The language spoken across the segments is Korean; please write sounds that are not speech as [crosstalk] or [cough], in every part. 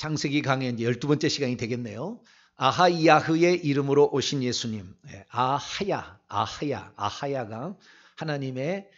창세기 강의 12번째 시간이 되겠네요. 아하야흐의 이름으로 오신 예수님. 예, 아하야, 아하야, 아하야가 하나님의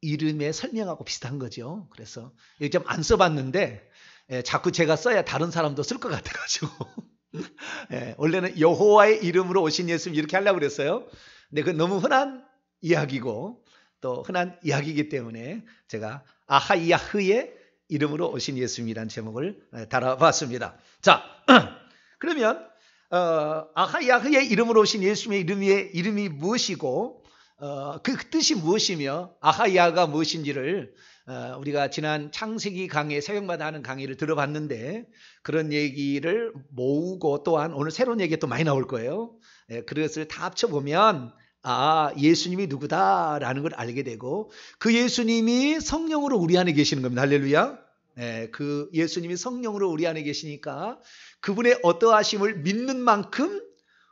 이름에 설명하고 비슷한 거죠. 그래서 이거 좀안 써봤는데 예, 자꾸 제가 써야 다른 사람도 쓸 것 같아가지고 [laughs] 예, 원래는 여호와의 이름으로 오신 예수님 이렇게 하려고 그랬어요. 근데 그 너무 흔한 이야기고 또 흔한 이야기이기 때문에 제가 아하야흐의 이름으로 오신 예수님이라는 제목을 달아봤습니다. 자, [clears throat] 그러면 어, 아하야흐의 이름으로 오신 예수님의 이름이, 이름이 무엇이고 어, 그 뜻이 무엇이며 아하야가 무엇인지를 어, 우리가 지난 창세기 강의 새벽마다 하는 강의를 들어봤는데 그런 얘기를 모으고 또한 오늘 새로운 얘기가 또 많이 나올 거예요. 예, 그것을 다 합쳐보면 아, 예수님이 누구다라는 걸 알게 되고 그 예수님이 성령으로 우리 안에 계시는 겁니다. 할렐루야. 네, 그 예수님이 성령으로 우리 안에 계시니까 그분의 어떠하심을 믿는 만큼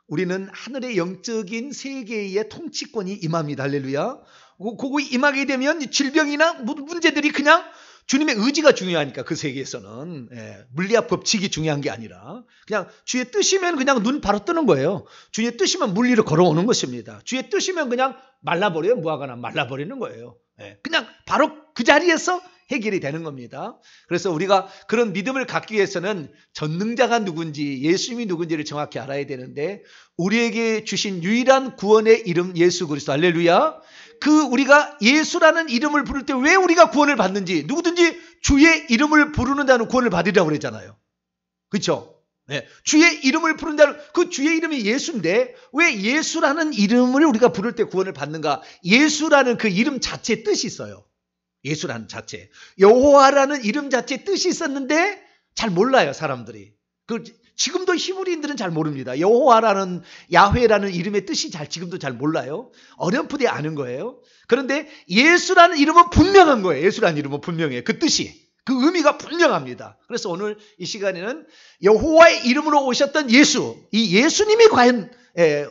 우리는 하늘의 영적인 세계의 통치권이 임합니다. 할렐루야. 그거 임하게 되면 질병이나 문제들이 그냥 주님의 의지가 중요하니까 그 세계에서는 예, 물리학 법칙이 중요한 게 아니라 그냥 주의 뜻이면 그냥 눈 바로 뜨는 거예요. 주의 뜻이면 물리로 걸어오는 것입니다. 주의 뜻이면 그냥 말라버려요. 무화과나 말라버리는 거예요. 예, 그냥 바로 그 자리에서 해결이 되는 겁니다. 그래서 우리가 그런 믿음을 갖기 위해서는 전능자가 누군지 예수님이 누군지를 정확히 알아야 되는데 우리에게 주신 유일한 구원의 이름 예수 그리스도 할렐루야 그 우리가 예수라는 이름을 부를 때 왜 우리가 구원을 받는지 누구든지 주의 이름을 부르는 자는 구원을 받으리라고 그랬잖아요. 그렇죠? 네. 주의 이름을 부르는다는그 주의 이름이 예수인데 왜 예수라는 이름을 우리가 부를 때 구원을 받는가? 예수라는 그 이름 자체 뜻이 있어요. 예수라는 자체. 여호와라는 이름 자체 뜻이 있었는데 잘 몰라요, 사람들이. 그 지금도 히브리인들은 잘 모릅니다. 여호와라는 야훼라는 이름의 뜻이 잘 지금도 잘 몰라요. 어렴풋이 아는 거예요. 그런데 예수라는 이름은 분명한 거예요. 예수라는 이름은 분명해그 뜻이 그 의미가 분명합니다. 그래서 오늘 이 시간에는 여호와의 이름으로 오셨던 예수, 이 예수님이 과연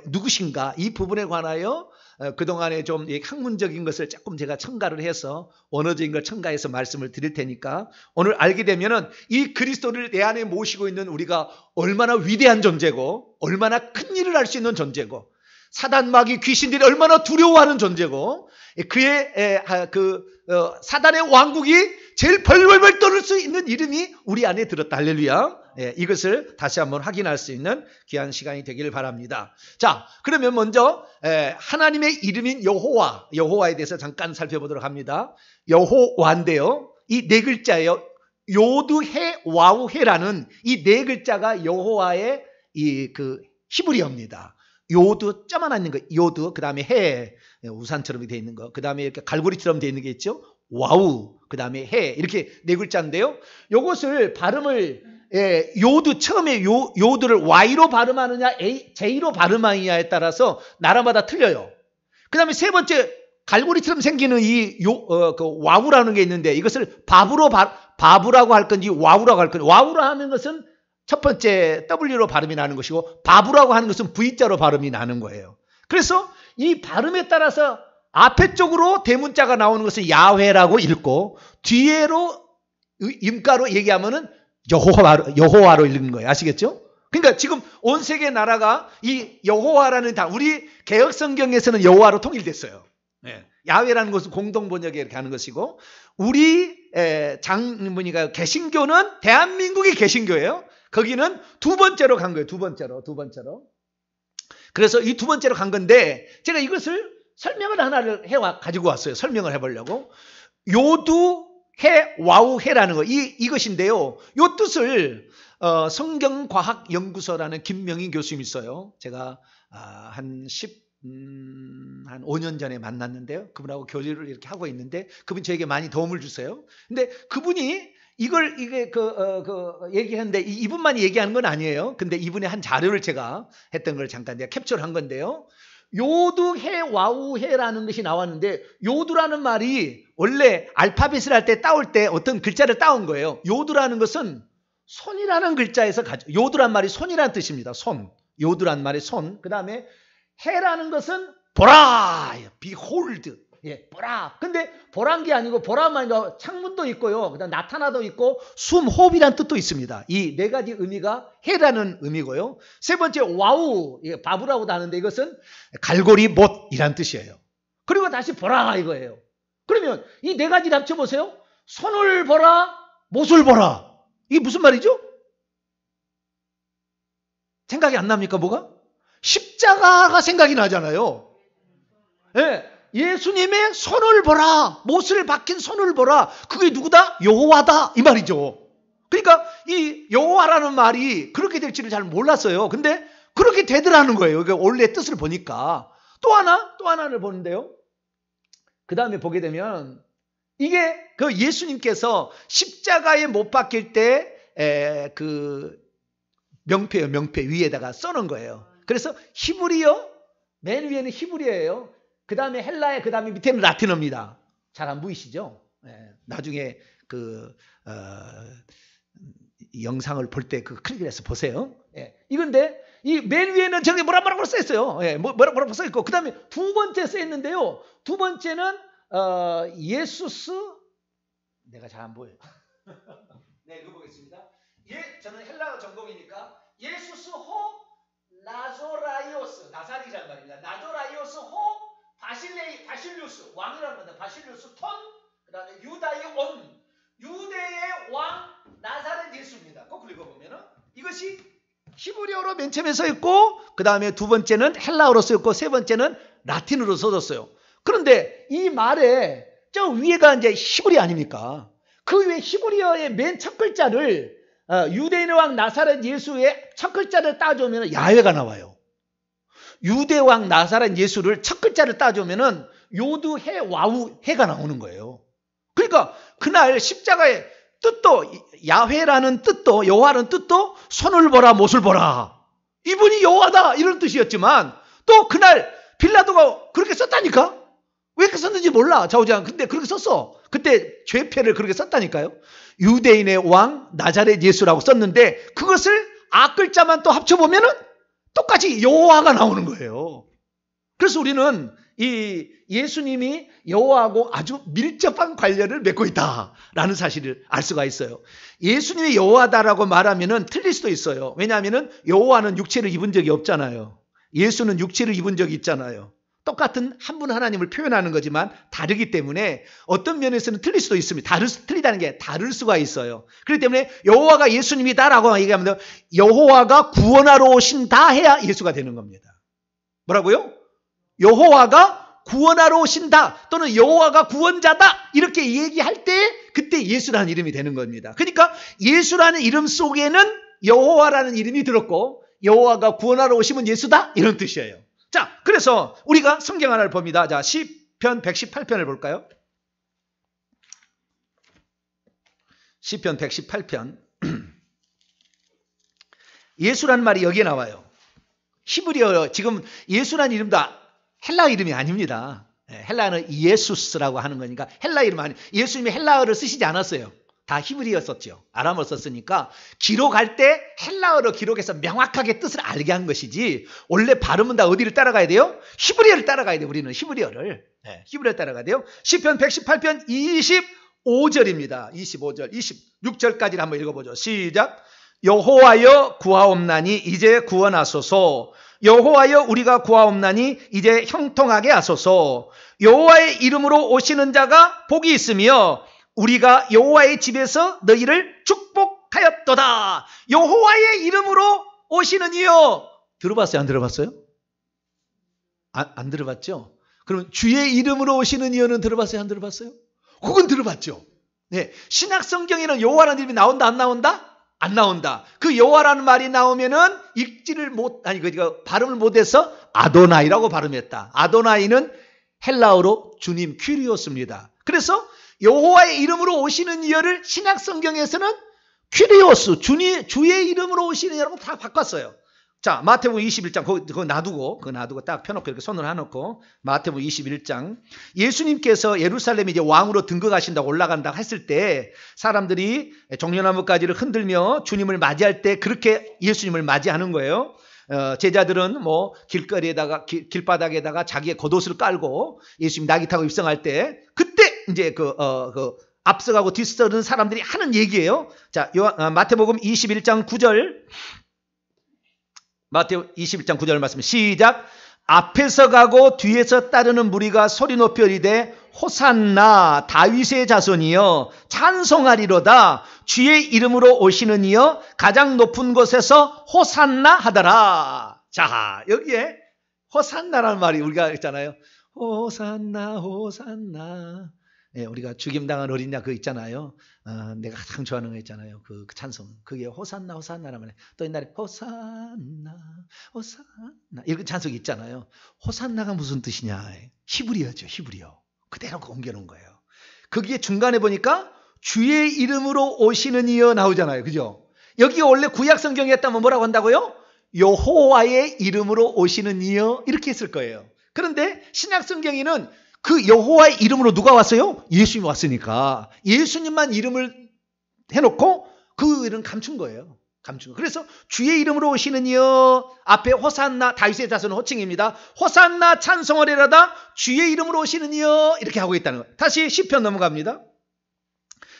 누구신가 이 부분에 관하여 어, 그동안에 좀 학문적인 것을 조금 제가 첨가를 해서 원어적인 걸 첨가해서 말씀을 드릴 테니까 오늘 알게 되면은 이 그리스도를 내 안에 모시고 있는 우리가 얼마나 위대한 존재고 얼마나 큰 일을 할 수 있는 존재고 사단 마귀 귀신들이 얼마나 두려워하는 존재고 예, 그의 예, 그 어, 사단의 왕국이 제일 벌벌벌 떠를 수 있는 이름이 우리 안에 들었다 할렐루야. 예, 이것을 다시 한번 확인할 수 있는 귀한 시간이 되기를 바랍니다. 자, 그러면 먼저 예, 하나님의 이름인 여호와, 여호와에 대해서 잠깐 살펴보도록 합니다. 여호와인데요. 이 네 글자예요. 요두해 와우해라는 이 네 글자가 여호와의 이 그 히브리어입니다. 요두 짜만 있는 거 요두 그다음에 해 예, 우산처럼 되어 있는 거 그다음에 이렇게 갈고리처럼 되어 있는 게 있죠 와우 그다음에 해 이렇게 네 글자인데요 요것을 발음을 예, 요드 처음에 요, 요드를 Y로 발음하느냐 A, J로 발음하느냐에 따라서 나라마다 틀려요. 그 다음에 세 번째 갈고리처럼 생기는 이 요, 어, 그 와우라는 게 있는데 이것을 바브로 바, 바브라고 할 건지 와우라고 할 건지 와우라 하는 것은 첫 번째 W로 발음이 나는 것이고 바브라고 하는 것은 V자로 발음이 나는 거예요. 그래서 이 발음에 따라서 앞에 쪽으로 대문자가 나오는 것을 야훼라고 읽고 뒤에로 임가로 얘기하면은 여호와로, 여호와로 읽는 거예요. 아시겠죠? 그러니까 지금 온 세계 나라가 이 여호와라는 다 우리 개혁 성경에서는 여호와로 통일됐어요. 예. 야외라는 것은 공동 번역에 이렇게 하는 것이고 우리 장문이가 개신교는 대한민국이 개신교예요. 거기는 두 번째로 간 거예요. 두 번째로 두 번째로. 그래서 이 두 번째로 간 건데 제가 이것을 설명을 하나를 해 가지고 왔어요. 설명을 해보려고 요두 해, 와우, 해라는 거. 이, 이것인데요. 요 뜻을, 어, 성경과학연구소라는 김명희 교수님 있어요. 제가, 아, 한 10, 음, 한 5년 전에 만났는데요. 그분하고 교류를 이렇게 하고 있는데, 그분 저에게 많이 도움을 주세요. 근데 그분이 이걸, 이게 그, 어, 그, 얘기했는데, 이분만 얘기하는 건 아니에요. 근데 이분의 한 자료를 제가 했던 걸 잠깐 내가 캡처를 한 건데요. 요두해 와우해라는 것이 나왔는데 요두라는 말이 원래 알파벳을 할 때 따올 때 어떤 글자를 따온 거예요. 요두라는 것은 손이라는 글자에서 가져 요두란 말이 손이라는 뜻입니다. 손. 요두란 말이 손. 그 다음에 해라는 것은 보라, 비홀드. 예, 보라. 근데 보란 게 아니고 보라만 창문도 있고요. 그다음 나타나도 있고 숨 호흡이란 뜻도 있습니다. 이 네 가지 의미가 해라는 의미고요. 세 번째 와우 예, 바브라고도 하는데 이것은 갈고리 못이란 뜻이에요. 그리고 다시 보라 이거예요. 그러면 이 네 가지 합쳐 보세요. 손을 보라, 못을 보라. 이게 무슨 말이죠? 생각이 안 납니까 뭐가? 십자가가 생각이 나잖아요. 예. 네. 예수님의 손을 보라. 못을 박힌 손을 보라. 그게 누구다? 여호와다. 이 말이죠. 그러니까 이 여호와라는 말이 그렇게 될지를 잘 몰랐어요. 근데 그렇게 되더라는 거예요. 그러니까 원래 뜻을 보니까. 또 하나, 또 하나를 보는데요. 그 다음에 보게 되면 이게 그 예수님께서 십자가에 못 박힐 때그 명패요, 명패 위에다가 써놓은 거예요. 그래서 히브리어, 맨 위에는 히브리어예요. 그 다음에 헬라의 그 다음에 밑에는 라틴어입니다. 잘 안 보이시죠? 예, 나중에 그 어, 영상을 볼 때 그 클릭을 해서 보세요. 예, 이건데 이 맨 위에는 저기 뭐라 뭐라고 써 있어요. 예, 뭐, 뭐라 뭐라써 있고 그 다음에 두 번째 써 있는데요. 두 번째는 어, 예수스 내가 잘 안 보여요. [laughs] 네, 읽어보겠습니다. 예, 저는 헬라어 전공이니까 예수스 호 바실루스 왕이라는 건데 바실루스 톤 그다음에 유다의 온 유대의 왕 나사렛 예수입니다. 거꾸로 읽어보면은 이것이 히브리어로 맨 처음에 써 있고 그 다음에 두 번째는 헬라어로 써 있고 세 번째는 라틴으로 써졌어요. 그런데 이 말에 저 위에가 이제 히브리 아닙니까? 그 위에 히브리어의 맨 첫 글자를 어, 유대인의 왕 나사렛 예수의 첫 글자를 따져오면 야외가 나와요. 유대왕 나사렛 예수를 첫 글자를 따져오면은 요두해 와우 해가 나오는 거예요. 그러니까 그날 십자가의 뜻도 야훼라는 뜻도 여호와는 뜻도 손을 보라 못을 보라 이분이 여호와다 이런 뜻이었지만 또 그날 빌라도가 그렇게 썼다니까 왜 그렇게 썼는지 몰라 좌우지 근데 그렇게 썼어 그때 죄패를 그렇게 썼다니까요 유대인의 왕 나자렛 예수라고 썼는데 그것을 앞글자만 또 합쳐보면은 똑같이 여호와가 나오는 거예요 그래서 우리는 이 예수님이 여호와하고 아주 밀접한 관련을 맺고 있다라는 사실을 알 수가 있어요. 예수님이 여호와다라고 말하면은 틀릴 수도 있어요. 왜냐하면은 여호와는 육체를 입은 적이 없잖아요. 예수는 육체를 입은 적이 있잖아요. 똑같은 한 분 하나님을 표현하는 거지만 다르기 때문에 어떤 면에서는 틀릴 수도 있습니다. 다를 틀리다는 게 다를 수가 있어요. 그렇기 때문에 여호와가 예수님이다라고 얘기하면 여호와가 구원하러 오신다 해야 예수가 되는 겁니다. 뭐라고요? 여호와가 구원하러 오신다 또는 여호와가 구원자다 이렇게 얘기할 때 그때 예수라는 이름이 되는 겁니다. 그러니까 예수라는 이름 속에는 여호와라는 이름이 들었고 여호와가 구원하러 오시면 예수다 이런 뜻이에요. 자, 그래서 우리가 성경 하나를 봅니다. 자, 시편 118편을 볼까요? 시편 118편 [clears throat] 예수란 말이 여기에 나와요. 히브리어 지금 예수란 이름도 헬라 이름이 아닙니다. 네, 헬라는 예수스라고 하는 거니까 헬라 이름 아니 예수님이 헬라어를 쓰시지 않았어요. 다 히브리어 썼죠. 아람어 썼으니까 기록할 때 헬라어로 기록해서 명확하게 뜻을 알게 한 것이지 원래 발음은 다 어디를 따라가야 돼요? 히브리어를 따라가야 돼요. 우리는 히브리어를. 네. 히브리어 따라가야 돼요. 10편 118편 25절입니다. 25절 26절까지 를 한번 읽어보죠. 시작 여호와여 구하옵나니 이제 구원하소서 여호와여 우리가 구하옵나니 이제 형통하게 하소서. 여호와의 이름으로 오시는 자가 복이 있으며 우리가 여호와의 집에서 너희를 축복하였도다. 여호와의 이름으로 오시는 이요. 들어봤어요? 안 들어봤어요? 아, 안 들어봤죠? 그럼 주의 이름으로 오시는 이유는 들어봤어요? 안 들어봤어요? 그건 들어봤죠. 네. 신약성경에는 여호와라는 이름이 나온다 안 나온다? 안 나온다. 그 여호와라는 말이 나오면은 읽지를 못 아니 그니까 발음을 못해서 아도나이라고 발음했다. 아도나이는 헬라어로 주님 퀴리오스입니다 그래서 여호와의 이름으로 오시는 이어를 신약 성경에서는 퀴리오스주의 이름으로 오시는 이라고 다 바꿨어요. 자, 마태복음 21장 그거, 그거 놔두고 그거 놔두고 딱 펴놓고 이렇게 손을 하놓고 마태복음 21장 예수님께서 예루살렘에 이제 왕으로 등극하신다 고 올라간다 고 했을 때 사람들이 종려나무 가지를 흔들며 주님을 맞이할 때 그렇게 예수님을 맞이하는 거예요. 어, 제자들은 뭐 길거리에다가 길, 길바닥에다가 자기의 겉옷을 깔고 예수님 낙이 타고 입성할 때 그때 이제 그, 어, 그 앞서가고 뒤서는 사람들이 하는 얘기예요. 자, 요, 어, 마태복음 21장 9절 마태오 21장 9절 말씀 시작 앞에서 가고 뒤에서 따르는 무리가 소리 높여 이되 호산나 다윗의 자손이여 찬송하리로다 주의 이름으로 오시는 이여 가장 높은 곳에서 호산나 하더라 자 여기에 호산나라는 말이 우리가 있잖아요 호산나 호산나 예, 우리가 죽임당한 어린 양그 있잖아요. 어, 내가 가장 좋아하는 거 있잖아요. 그, 그 찬송. 그게 호산나 호산나라면 또 옛날에 호산나 호산나 이런 그 찬송이 있잖아요. 호산나가 무슨 뜻이냐? 히브리어죠. 히브리어. 그대로 옮겨 놓은 거예요. 거기에 중간에 보니까 주의 이름으로 오시는 이어 나오잖아요. 그죠? 여기 원래 구약 성경이었다면 뭐라고 한다고요? 여호와의 이름으로 오시는 이어 이렇게 했을 거예요. 그런데 신약 성경에는 그 여호와의 이름으로 누가 왔어요? 예수님이 왔으니까. 예수님만 이름을 해놓고 그 이름 감춘 거예요. 감춘 거. 그래서 주의 이름으로 오시는 이여 앞에 호산나 다윗의 자손은 호칭입니다. 호산나 찬송하리라다 주의 이름으로 오시는 이여 이렇게 하고 있다는 거예요. 다시 1 0편 넘어갑니다.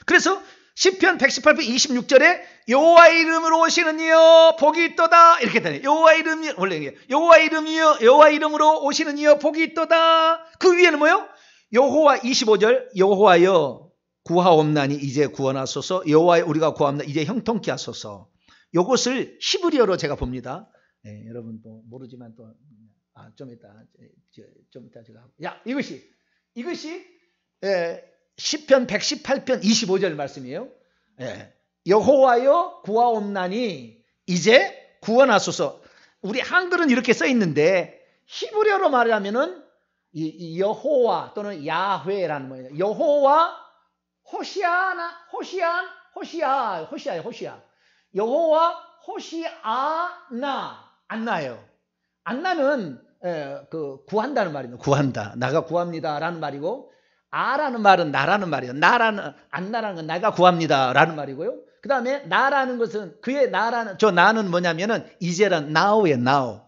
그래서 1 0편 118편 26절에 여호와 이름으로 오시는 이여 복이 있도다 이렇게 되네 여호와 이름이 원래 이게 여호와 이름이요 여호와 이름으로 오시는 이여 복이 있도다 그 위에는 뭐요? 여호와 25절 여호와여 구하옵나니 이제 구원하소서 여호와여 우리가 구합니다 이제 형통케 하소서 요것을 히브리어로 제가 봅니다 네, 여러분 도 모르지만 또좀 아, 이따 좀 이따 제가 하고 야 이것이 이것이 예, 10편 118편 25절 말씀이에요 예. 여호와여 구하옵나니 이제 구원하소서. 우리 한글은 이렇게 써 있는데 히브리어로 말하면은 여호와 또는 야훼라는 말이에요. 여호와 호시아나 호시안 호시아 호시아 호시아 여호와 호시아나 안나요 안나는 에, 그 구한다는 말이에요. 구한다. 나가 구합니다라는 말이고 아라는 말은 나라는 말이에요. 나라는 안나라는 건 내가 구합니다라는 말이고요. 그 다음에 나라는 것은 그의 나라는 저 나는 뭐냐면은 이제란 now의 now.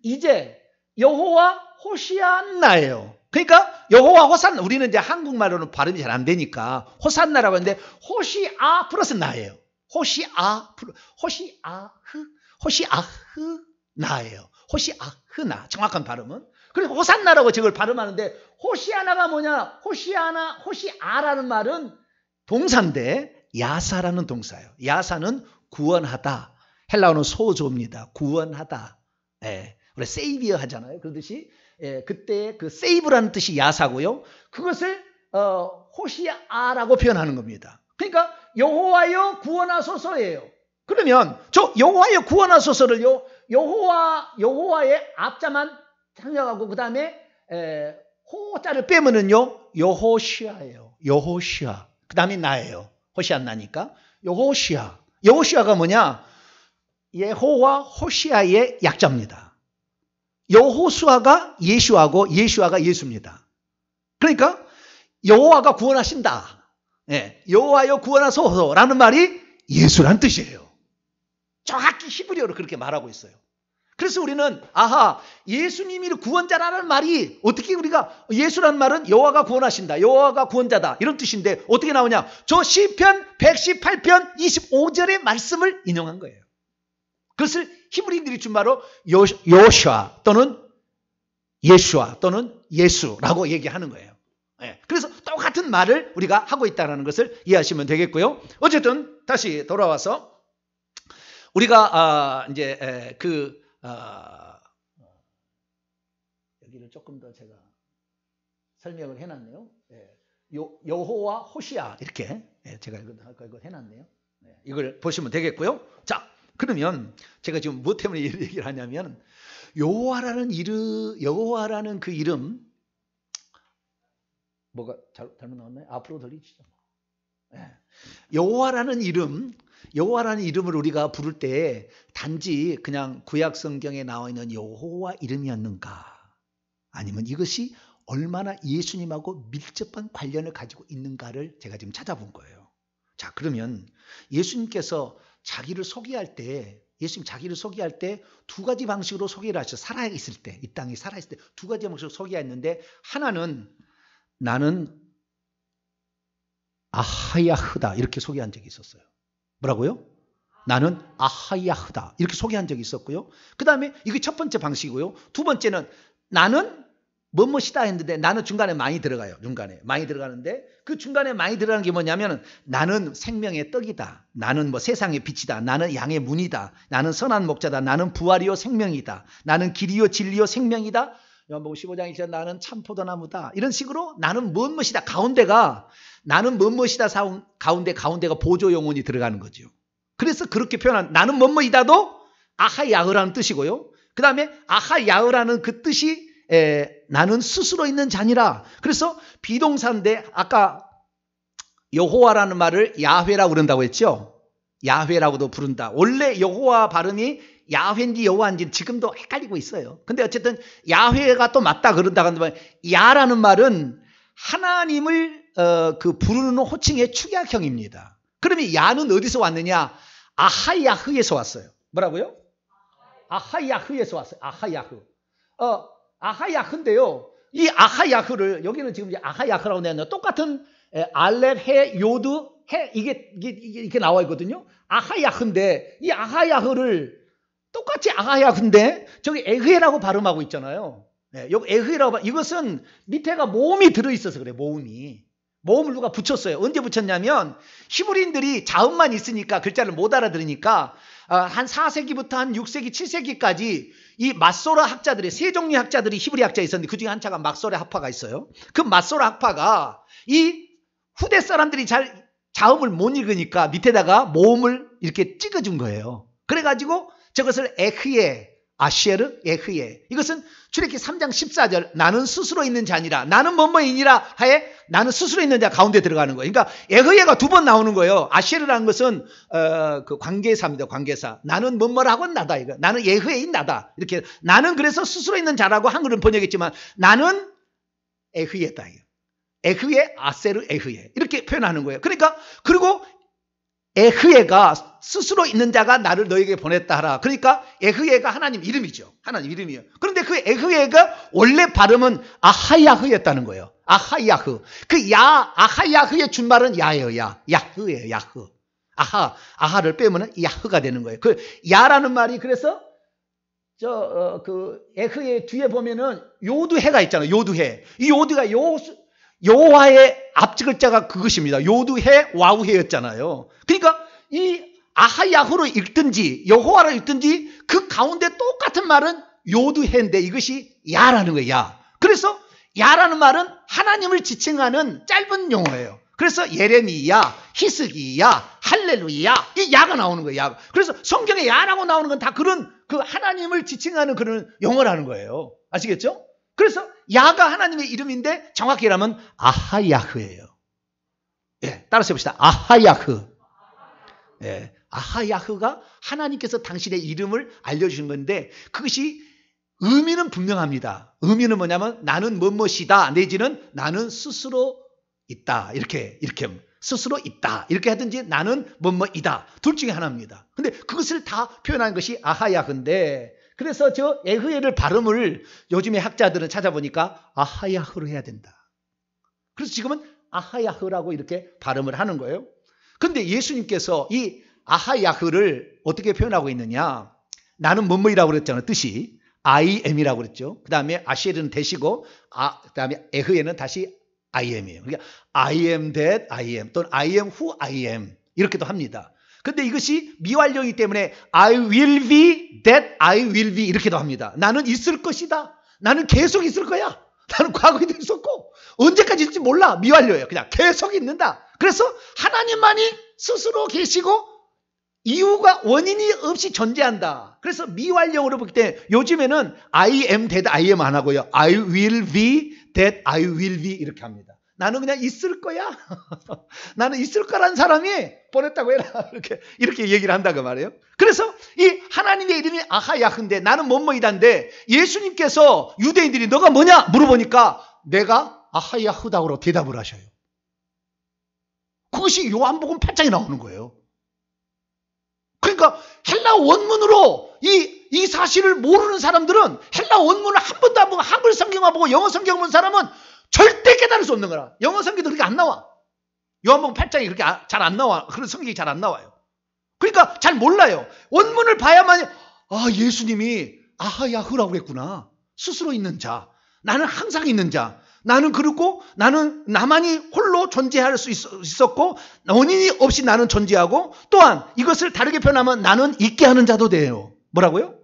이제 여호와 호시안나예요. 그러니까 여호와 호산나 우리는 이제 한국말로는 발음이 잘 안 되니까 호산나라고 하는데 호시아 플러스 나예요. 호시아 호시아흐 호시아흐 나예요. 호시아흐 나 정확한 발음은 그리고 호산나라고 저걸 발음하는데 호시아나가 뭐냐? 호시아나 호시아라는 말은 동사인데 야사라는 동사예요. 야사는 구원하다. 헬라어는 소조입니다. 구원하다. 예. 우리 세이비어 하잖아요. 그러듯이 예, 그때 그 세이브라는 뜻이 야사고요. 그것을 어, 호시아라고 표현하는 겁니다. 그러니까 여호와여 구원하소서예요. 그러면 저 여호와여 구원하소서를 요 여호와 여호와의 앞자만 생략하고 그다음에 에, 예, 호자를 빼면은요 여호시아예요. 여호시아. 그다음에 나예요. 호시안나니까 여호시아. 여호시아가 뭐냐? 예호와 호시아의 약자입니다. 여호수아가 예수하고 예수아가 예수입니다. 그러니까 여호와가 구원하신다. 예, 여호와여 구원하소서라는 말이 예수란 뜻이에요. 정확히 히브리어로 그렇게 말하고 있어요. 그래서 우리는 아하 예수님이 구원자라는 말이 어떻게 우리가 예수라는 말은 여호와가 구원하신다. 여호와가 구원자다. 이런 뜻인데 어떻게 나오냐? 저 시편 118편 25절의 말씀을 인용한 거예요. 그것을 히브리인들이 준 바로 요, 요샤 또는 예수와 또는 예수라고 얘기하는 거예요. 예, 그래서 똑같은 말을 우리가 하고 있다는 것을 이해하시면 되겠고요. 어쨌든 다시 돌아와서 우리가 아, 이제 그 아, 어. 여기를 조금 더 제가 설명을 해놨네요. 예. 요, 여호와 호시야 이렇게 예, 제가 이거 해놨네요. 예, 이걸 보시면 되겠고요. 자 그러면 제가 지금 무엇 뭐 때문에 이런 얘기를 하냐면 여호와라는 이름 여호와라는 그 이름 뭐가 잘, 잘못 나왔나요? 앞으로 돌리시죠. 예. 여호와라는 이름 여호와라는 이름을 우리가 부를 때 단지 그냥 구약 성경에 나와 있는 여호와 이름이었는가? 아니면 이것이 얼마나 예수님하고 밀접한 관련을 가지고 있는가를 제가 지금 찾아본 거예요. 자, 그러면 예수님께서 자기를 소개할 때 예수님 자기를 소개할 때 두 가지 방식으로 소개를 하셔. 살아 있을 때, 이 땅에 살아 있을 때 두 가지 방식으로 소개했는데 하나는 나는 아하야흐다 이렇게 소개한 적이 있었어요. 뭐라고요? 나는 아하야흐다. 이렇게 소개한 적이 있었고요. 그 다음에 이게 첫 번째 방식이고요. 두 번째는 나는 뭐뭐시다 했는데 나는 중간에 많이 들어가요. 중간에 많이 들어가는데 그 중간에 많이 들어가는 게 뭐냐면 나는 생명의 떡이다. 나는 뭐 세상의 빛이다. 나는 양의 문이다. 나는 선한 목자다. 나는 부활이요 생명이다. 나는 길이요 진리요 생명이다. 요한복음 15장 1절 나는 참포도나무다. 이런 식으로 나는 뭔 것이다. 가운데가 나는 뭔 것이다. 가운데 가운데가 보조 영혼이 들어가는 거죠. 그래서 그렇게 표현한 나는 뭐뭐이다도 아하야흐라는 뜻이고요. 그 다음에 아하야흐라는 그 뜻이 에, 나는 스스로 있는 자니라. 그래서 비동사인데 아까 여호와라는 말을 야훼라고 그런다고 했죠. 야훼라고도 부른다. 원래 여호와 발음이 야훼인지 여호와인지 지금도 헷갈리고 있어요. 근데 어쨌든 야훼가 또 맞다 그런다 하는데 야라는 말은 하나님을 어, 그 부르는 호칭의 축약형입니다. 그러면 야는 어디서 왔느냐? 아하야흐에서 왔어요. 뭐라고요? 아하야흐에서 왔어요. 아하야흐. 어, 아하야흐인데요. 이 아하야흐를 여기는 지금 아하야흐라고 내는 똑같은 알렙, 해, 요드, 해 이게 이게 이게 나와 있거든요. 아하야흐인데 이 아하야흐를 똑같이 아야 근데 저기 에흐에라고 발음하고 있잖아요. 네, 요 에흐에라고 이것은 밑에가 모음이 들어 있어서 그래. 모음이. 모음을 누가 붙였어요. 언제 붙였냐면 히브리인들이 자음만 있으니까 글자를 못 알아들으니까 아, 한 4세기부터 한 6세기, 7세기까지 이 맞소라 학자들의 세 종류 학자들이 히브리 학자 있었는데 그 중에 한 차가 막소라 학파가 있어요. 그 막소라 학파가 이 후대 사람들이 잘 자음을 못 읽으니까 밑에다가 모음을 이렇게 찍어준 거예요. 그래가지고 저것을 에흐에 아시에르 에흐에 이것은 출애기 3장 14절 나는 스스로 있는 자니라 나는 뭐뭐이니라 하에 나는 스스로 있는 자 가운데 들어가는 거예요. 그러니까 에흐에가두 번 나오는 거예요. 아시에르라는 것은 어, 그 관계사입니다. 관계사 나는 뭐뭐라고 나다 이거 나는 에흐에인 나다 이렇게 나는 그래서 스스로 있는 자라고 한글은 번역했지만 나는 에흐에다 이거. 에흐에 아세르 에흐에 이렇게 표현하는 거예요. 그러니까 그리고 에흐예가 스스로 있는 자가 나를 너에게 보냈다 하라. 그러니까 에흐예가 하나님 이름이죠. 하나님 이름이요. 그런데 그 에흐예가 원래 발음은 아하야흐였다는 거예요. 아하야흐. 그 야, 아하야흐의 준말은 야예요, 야. 야흐예요, 야흐. 아하, 아하를 빼면 야흐가 되는 거예요. 그 야라는 말이 그래서 저그 어, 그 에흐의 뒤에 보면은 요두해가 있잖아요. 요두해. 이 요두가 요여호의 앞 글자가 그것입니다. 요두해 와우해였잖아요. 그러니까 이 아하야후로 읽든지 여호와로 읽든지 그 가운데 똑같은 말은 요두해인데 이것이 야라는 거예요. 야. 그래서 야라는 말은 하나님을 지칭하는 짧은 용어예요. 그래서 예레미야, 히스기야, 할렐루야 이 야가 나오는 거예요. 야. 그래서 성경에 야라고 나오는 건 다 그런 그 하나님을 지칭하는 그런 용어라는 거예요. 아시겠죠? 그래서 야가 하나님의 이름인데 정확히 말하면 아하야흐예요. 예, 따라서 해봅시다. 아하야흐. 예, 아하야흐가 하나님께서 당신의 이름을 알려주신 건데 그것이 의미는 분명합니다. 의미는 뭐냐면 나는 무엇이다 내지는 나는 스스로 있다. 이렇게 이렇게 스스로 있다. 이렇게 하든지 나는 무엇이다둘 중에 하나입니다. 근데 그것을 다 표현한 것이 아하야흐인데 그래서 저 에흐엘을 발음을 요즘에 학자들은 찾아보니까 아하야흐로 해야 된다. 그래서 지금은 아하야흐라고 이렇게 발음을 하는 거예요. 근데 예수님께서 이 아하야흐를 어떻게 표현하고 있느냐? 나는 뭐뭐이라고 그랬잖아요. 뜻이 I am이라고 그랬죠. 그 다음에 아시엘은 대시고, 아, 그 다음에 에흐에는 다시 I am이에요. 그러니까 I am that I am 또는 I am who I am 이렇게도 합니다. 근데 이것이 미완료이기 때문에 I will be that I will be 이렇게도 합니다. 나는 있을 것이다. 나는 계속 있을 거야. 나는 과거에도 있었고 언제까지 있을지 몰라. 미완료예요. 그냥 계속 있는다. 그래서 하나님만이 스스로 계시고 이유가 원인이 없이 존재한다. 그래서 미완료로 보기 때문에 요즘에는 I am that I am 안 하고요. I will be that I will be 이렇게 합니다. 나는 그냥 있을 거야. [laughs] 나는 있을 거란 사람이 보냈다고 해라. [laughs] 이렇게, 이렇게 얘기를 한다고 그 말해요 그래서 이 하나님의 이름이 아하야흐데 나는 뭐뭐이단데 예수님께서 유대인들이 너가 뭐냐 물어보니까 내가 아하야흐다고 대답을 하셔요. 그것이 요한복음 8장에 나오는 거예요. 그러니까 헬라 원문으로 이, 이 사실을 모르는 사람들은 헬라 원문을 한 번도 안 보고 한글 성경만 보고 영어 성경 본 사람은 절대 깨달을 수 없는 거라. 영어 성경도 그렇게 안 나와. 요한복음 8장이 그렇게 아, 잘안 나와. 그런 성경이 잘 안 나와요. 그러니까 잘 몰라요. 원문을 봐야만 아 예수님이 아하야흐라고 했구나. 스스로 있는 자. 나는 항상 있는 자. 나는 그렇고 나는 나만이 홀로 존재할 수 있었고 원인이 없이 나는 존재하고 또한 이것을 다르게 표현하면 나는 있게 하는 자도 돼요. 뭐라고요?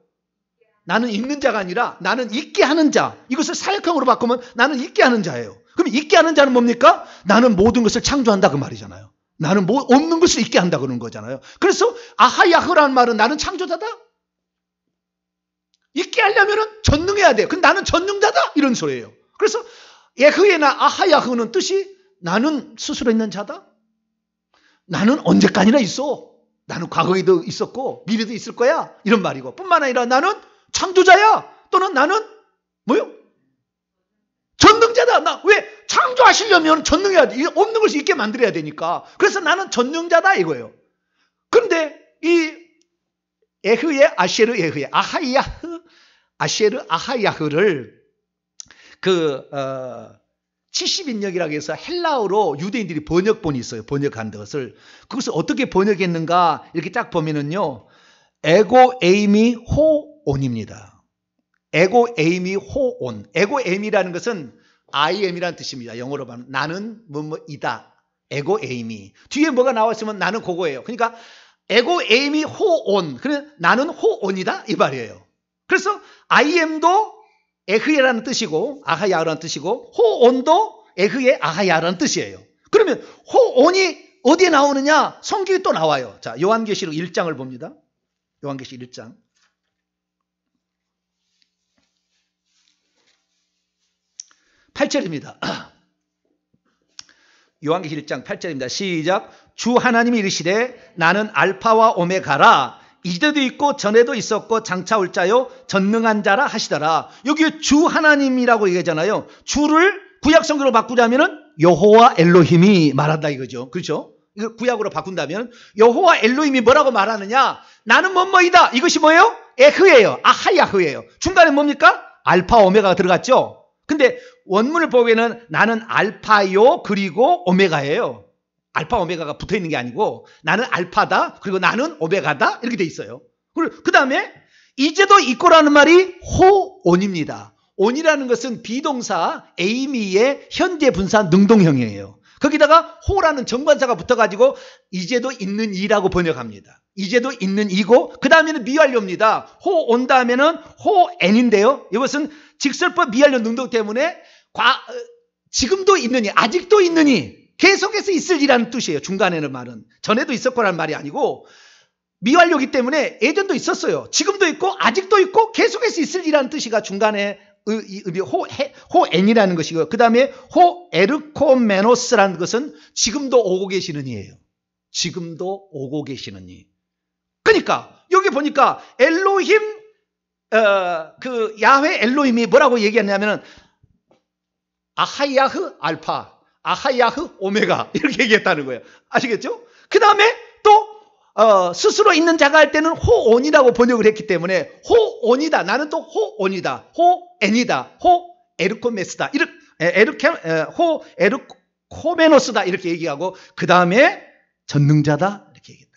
나는 읽는 자가 아니라 나는 읽게 하는 자. 이것을 사역형으로 바꾸면 나는 읽게 하는 자예요. 그럼 읽게 하는 자는 뭡니까? 나는 모든 것을 창조한다 그 말이잖아요. 나는 뭐 없는 것을 있게 한다 그러는 거잖아요. 그래서 아하야흐라는 말은 나는 창조자다. 있게 하려면은 전능해야 돼. 근데 나는 전능자다 이런 소리예요. 그래서 예흐에나 아하야흐는 뜻이 나는 스스로 있는 자다. 나는 언제까지나 있어. 나는 과거에도 있었고 미래도 있을 거야. 이런 말이고 뿐만 아니라 나는 창조자야. 또는 나는 뭐요? 전능자다. 나 왜? 창조하시려면 전능해야 돼. 없는 것을 있게 만들어야 되니까. 그래서 나는 전능자다 이거예요. 그런데 이 에흐의 아쉐르 에흐의 아하야흐 아쉐르 아하야흐를 그 어, 70인역이라고 해서 헬라어로 유대인들이 번역본이 있어요. 번역한 것을. 그것을 어떻게 번역했는가 이렇게 딱 보면은요. 에고 에이미 호 온입니다. 에고 에임이 호온. 에고 에임이라는 것은 I am이라는 뜻입니다. 영어로 보면 나는 뭐뭐이다. 에고 에임이. 뒤에 뭐가 나왔으면 나는 그거예요. 그러니까 에고 에임이 호온. 그래 나는 호온이다 이 말이에요. 그래서 I am도 에흐예라는 뜻이고 아하야라는 뜻이고 호온도 에흐의 아하야라는 뜻이에요. 그러면 호온이 어디에 나오느냐? 성경에 또 나와요. 자, 요한계시록 1장을 봅니다. 요한계시록 1장. 8절입니다. [clears throat] 요한계시 1장 8절입니다. 시작. 주 하나님이 이르시되 나는 알파와 오메가라 이제도 있고 전에도 있었고 장차 올 자요 전능한 자라 하시더라. 여기에 주 하나님이라고 얘기하잖아요. 주를 구약 성경으로 바꾸자면은 여호와 엘로힘이 말한다 이거죠. 그렇죠? 구약으로 바꾼다면 여호와 엘로힘이 뭐라고 말하느냐? 나는 뭐뭐이다. 이것이 뭐예요? 에흐예요. 아하야흐예요. 중간에 뭡니까? 알파 오메가가 들어갔죠. 근데 원문을 보면은 나는 알파요 그리고 오메가예요. 알파 오메가가 붙어 있는 게 아니고 나는 알파다 그리고 나는 오메가다 이렇게 돼 있어요. 그그 다음에 이제도 이꼬라는 말이 호온입니다. 온이라는 것은 비동사 에이미의 현재 분사 능동형이에요. 거기다가 호라는 정관사가 붙어가지고 이제도 있는 이라고 번역합니다. 이제도 있는 이고 그 다음에는 미완료입니다. 호온 다음에는 호엔인데요. 이것은 직설법 미완료 능동 때문에 과, 지금도 있느니 아직도 있느니 계속해서 있을이라는 뜻이에요. 중간에는 말은 전에도 있었거란 말이 아니고 미완료기 때문에 예전도 있었어요. 지금도 있고 아직도 있고 계속해서 있을이라는 뜻이가 중간에 호엔이라는 것이고요. 그 다음에 호에르코메노스라는 것은 지금도 오고 계시는 이에요. 지금도 오고 계시는 이. 그러니까 여기 보니까 엘로힘 어, 그 야훼 엘로힘이 뭐라고 얘기했냐면은 아하야흐 알파, 아하야흐 오메가 [laughs] 이렇게 얘기했다는 거예요. 아시겠죠? 그 다음에 또 어, 스스로 있는 자가 할 때는 호온이라고 번역을 했기 때문에 호온이다. 나는 또 호온이다. 호엔이다. 호에르코메스다. 이렇게 에르호 에르코메노스다 이렇게 얘기하고 그 다음에 전능자다 이렇게 얘기했다.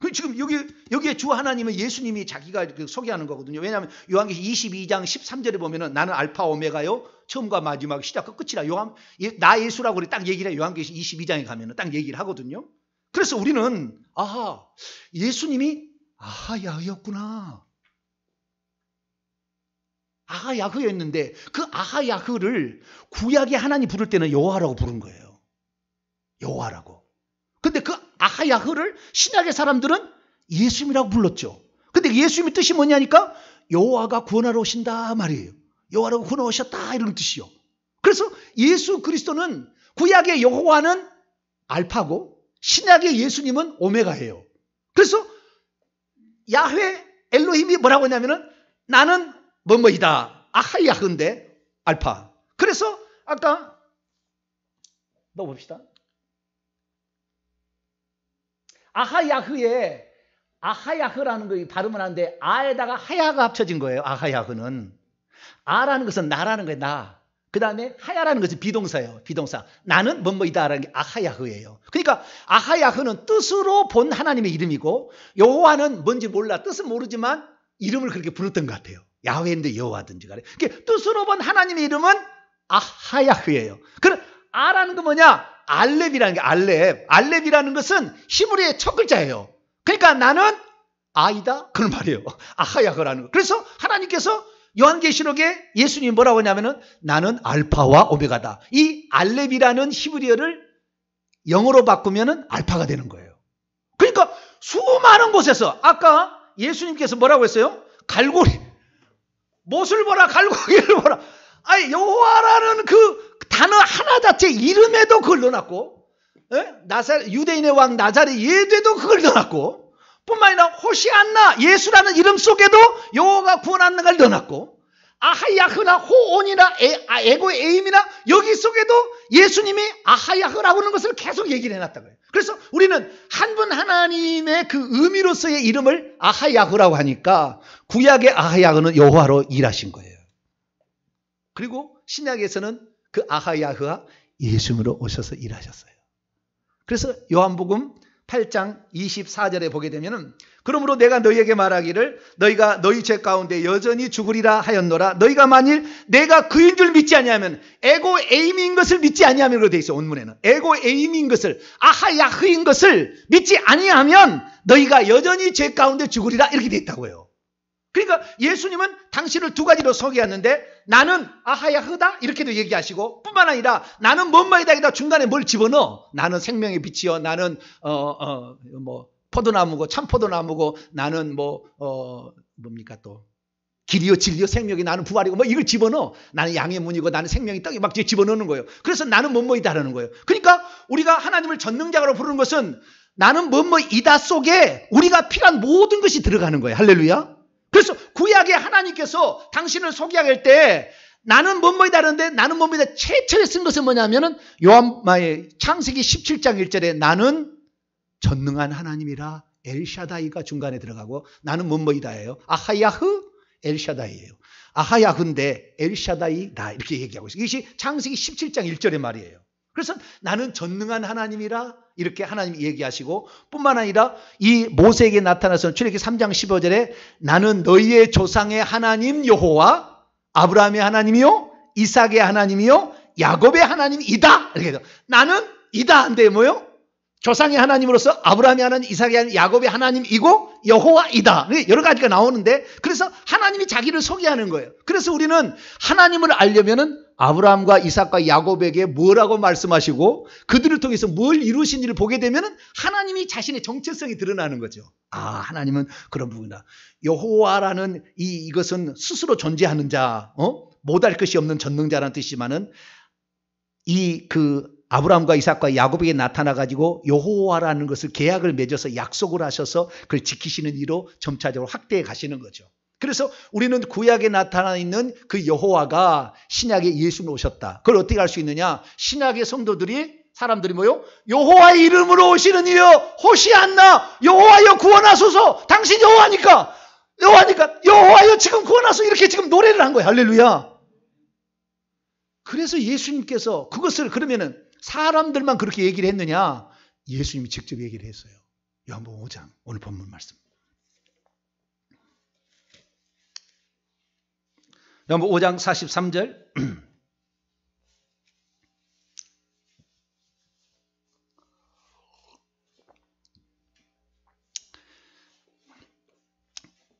그 지금 여기 여기에 주 하나님은 예수님이 자기가 이렇게 그 소개하는 거거든요. 왜냐하면 요한계시 22장 13절에 보면은 나는 알파 오메가요, 처음과 마지막 시작과 끝이라 요한 예, 나 예수라고 우리 딱 얘기를 해 요한계시 22장에 가면은 딱 얘기를 하거든요. 그래서 우리는 아하 예수님이 아하 야흐였구나. 아하 야흐였는데 그 아하 야흐를 구약의 하나님 부를 때는 여호와라고 부른 거예요. 여호와라고. 근데 그 아하 야흐를 신약의 사람들은 예수님이라고 불렀죠. 근데 예수님의 뜻이 뭐냐니까 여호와가 구원하러 오신다 말이에요. 여호와를 훈호하셨다 이런 뜻이요. 그래서 예수 그리스도는 구약의 여호와는 알파고 신약의 예수님은 오메가예요. 그래서 야훼 엘로힘이 뭐라고 했냐면은 나는 뭐뭐이다. 아하야흐인데 알파. 그래서 아까 넣어 봅시다. 아하야흐에 아하야흐라는 거 발음을 하는데 아에다가 하야가 합쳐진 거예요. 아하야흐는 아라는 것은 나라는 거예요. 나. 그 다음에 하야라는 것은 비동사예요. 비동사. 나는 뭐뭐이다라는 게 아하야흐예요. 그러니까 아하야흐는 뜻으로 본 하나님의 이름이고 여호와는 뭔지 몰라. 뜻은 모르지만 이름을 그렇게 부르던것 같아요. 야훼인데 여호와든지 간에. 그러니까 뜻으로 본 하나님의 이름은 아하야흐예요. 그럼 아라는 거 뭐냐? 알렙이라는 게 알렙. 알렙이라는 것은 히브리의 첫 글자예요. 그러니까 나는 아이다? 그런 말이에요. 아하야흐라는 거. 그래서 하나님께서 요한계시록에 예수님 뭐라고 하냐면은 나는 알파와 오메가다. 이 알렙이라는 히브리어를 영어로 바꾸면은 알파가 되는 거예요. 그러니까 수많은 곳에서 아까 예수님께서 뭐라고 했어요? 갈고리 못을 보라 갈고리를 보라. 아니 여호와라는 그 단어 하나 자체 이름에도 그걸 넣어놨고 에? 예? 나사 유대인의 왕 나자리 예대도 그걸 넣어놨고 뿐만 아니라 호시안나 예수라는 이름 속에도 여호와가 구원하는 걸 넣어놨고 아하야흐나 호온이나 에, 아, 에고 에임이나 여기 속에도 예수님이 아하야흐라고 하는 것을 계속 얘기를 해놨다 고해요 그래서 우리는 한 분 하나님의 그 의미로서의 이름을 아하야흐라고 하니까 구약의 아하야흐는 여호와로 일하신 거예요. 그리고 신약에서는 그아하야흐가 예수님으로 오셔서 일하셨어요. 그래서 요한복음 8장 24절에 보게 되면 그러므로 내가 너희에게 말하기를 너희가 너희 죄 가운데 여전히 죽으리라 하였노라 너희가 만일 내가 그인 줄 믿지 아니하면 에고 에임인 것을 믿지 아니하면 그로 돼 있어 온문에는 에고 에임인 것을 아하 야흐인 것을 믿지 아니하면 너희가 여전히 죄 가운데 죽으리라 이렇게 돼 있다고요. 그러니까 예수님은 당신을 두 가지로 소개하는데 나는 아하야 흐다 이렇게도 얘기하시고 뿐만 아니라 나는 뭔말이다 중간에 뭘 집어넣어 나는 생명의 빛이여 나는 어뭐 어, 포도나무고 참포도나무고 나는 뭐어 뭡니까 또 길이요 진리요 생명이 나는 부활이고 뭐 이걸 집어넣어 나는 양의 문이고 나는 생명이 떡이 막 집어넣는 거예요. 그래서 나는 뭐뭐이다라는 거예요. 그러니까 우리가 하나님을 전능자로 부르는 것은 나는 뭐뭐이다 속에 우리가 필요한 모든 것이 들어가는 거예요. 할렐루야. 그래서 구약에 하나님께서 당신을 소개할 때 나는 몸이 다른데 나는 몸이 다 최초에 쓴 것은 뭐냐면은 요한마의 창세기 17장 1절에 나는 전능한 하나님이라 엘샤다이가 중간에 들어가고 나는 몸이다예요. 아하야흐 엘샤다이예요. 아하야흐인데 엘샤다이다 이렇게 얘기하고 있어요. 이것이 창세기 17장 1절의 말이에요. 그래서 나는 전능한 하나님이라 이렇게 하나님 이 얘기하시고 뿐만 아니라 이 모세에게 나타나서 출애기 3장 15절에 나는 너희의 조상의 하나님 여호와 아브라함의 하나님이요 이삭의 하나님이요 야곱의 하나님이다 이렇게 해서 나는 이다 한데 뭐요? 조상의 하나님으로서 아브라함의 하나님, 이삭의 하나님, 야곱의 하나님이고 여호와이다. 여러 가지가 나오는데 그래서 하나님이 자기를 소개하는 거예요. 그래서 우리는 하나님을 알려면은 아브라함과 이삭과 야곱에게 뭐라고 말씀하시고 그들을 통해서 뭘 이루신지를 보게 되면 하나님이 자신의 정체성이 드러나는 거죠. 아, 하나님은 그런 부분이다. 여호와라는 이 이것은 스스로 존재하는 자, 어? 못할 것이 없는 전능자라는 뜻이지만은 이 그 아브라함과 이삭과 야곱에게 나타나 가지고 여호와라는 것을 계약을 맺어서 약속을 하셔서 그걸 지키시는 이로 점차적으로 확대해 가시는 거죠. 그래서 우리는 구약에 그 나타나 있는 그 여호와가 신약의 예수로 오셨다. 그걸 어떻게 알 수 있느냐? 신약의 성도들이 사람들이 뭐요? 여호와의 이름으로 오시는 이여 호시안나 여호와여 구원하소서 당신 여호와니까 여호와니까 여호와여 지금 구원하소 이렇게 지금 노래를 한 거예요. 할렐루야. 그래서 예수님께서 그것을 그러면은 사람들만 그렇게 얘기를 했느냐? 예수님이 직접 얘기를 했어요. 요한복음 5장 오늘 본문 말씀. 넘버 5장 43절. [clears throat]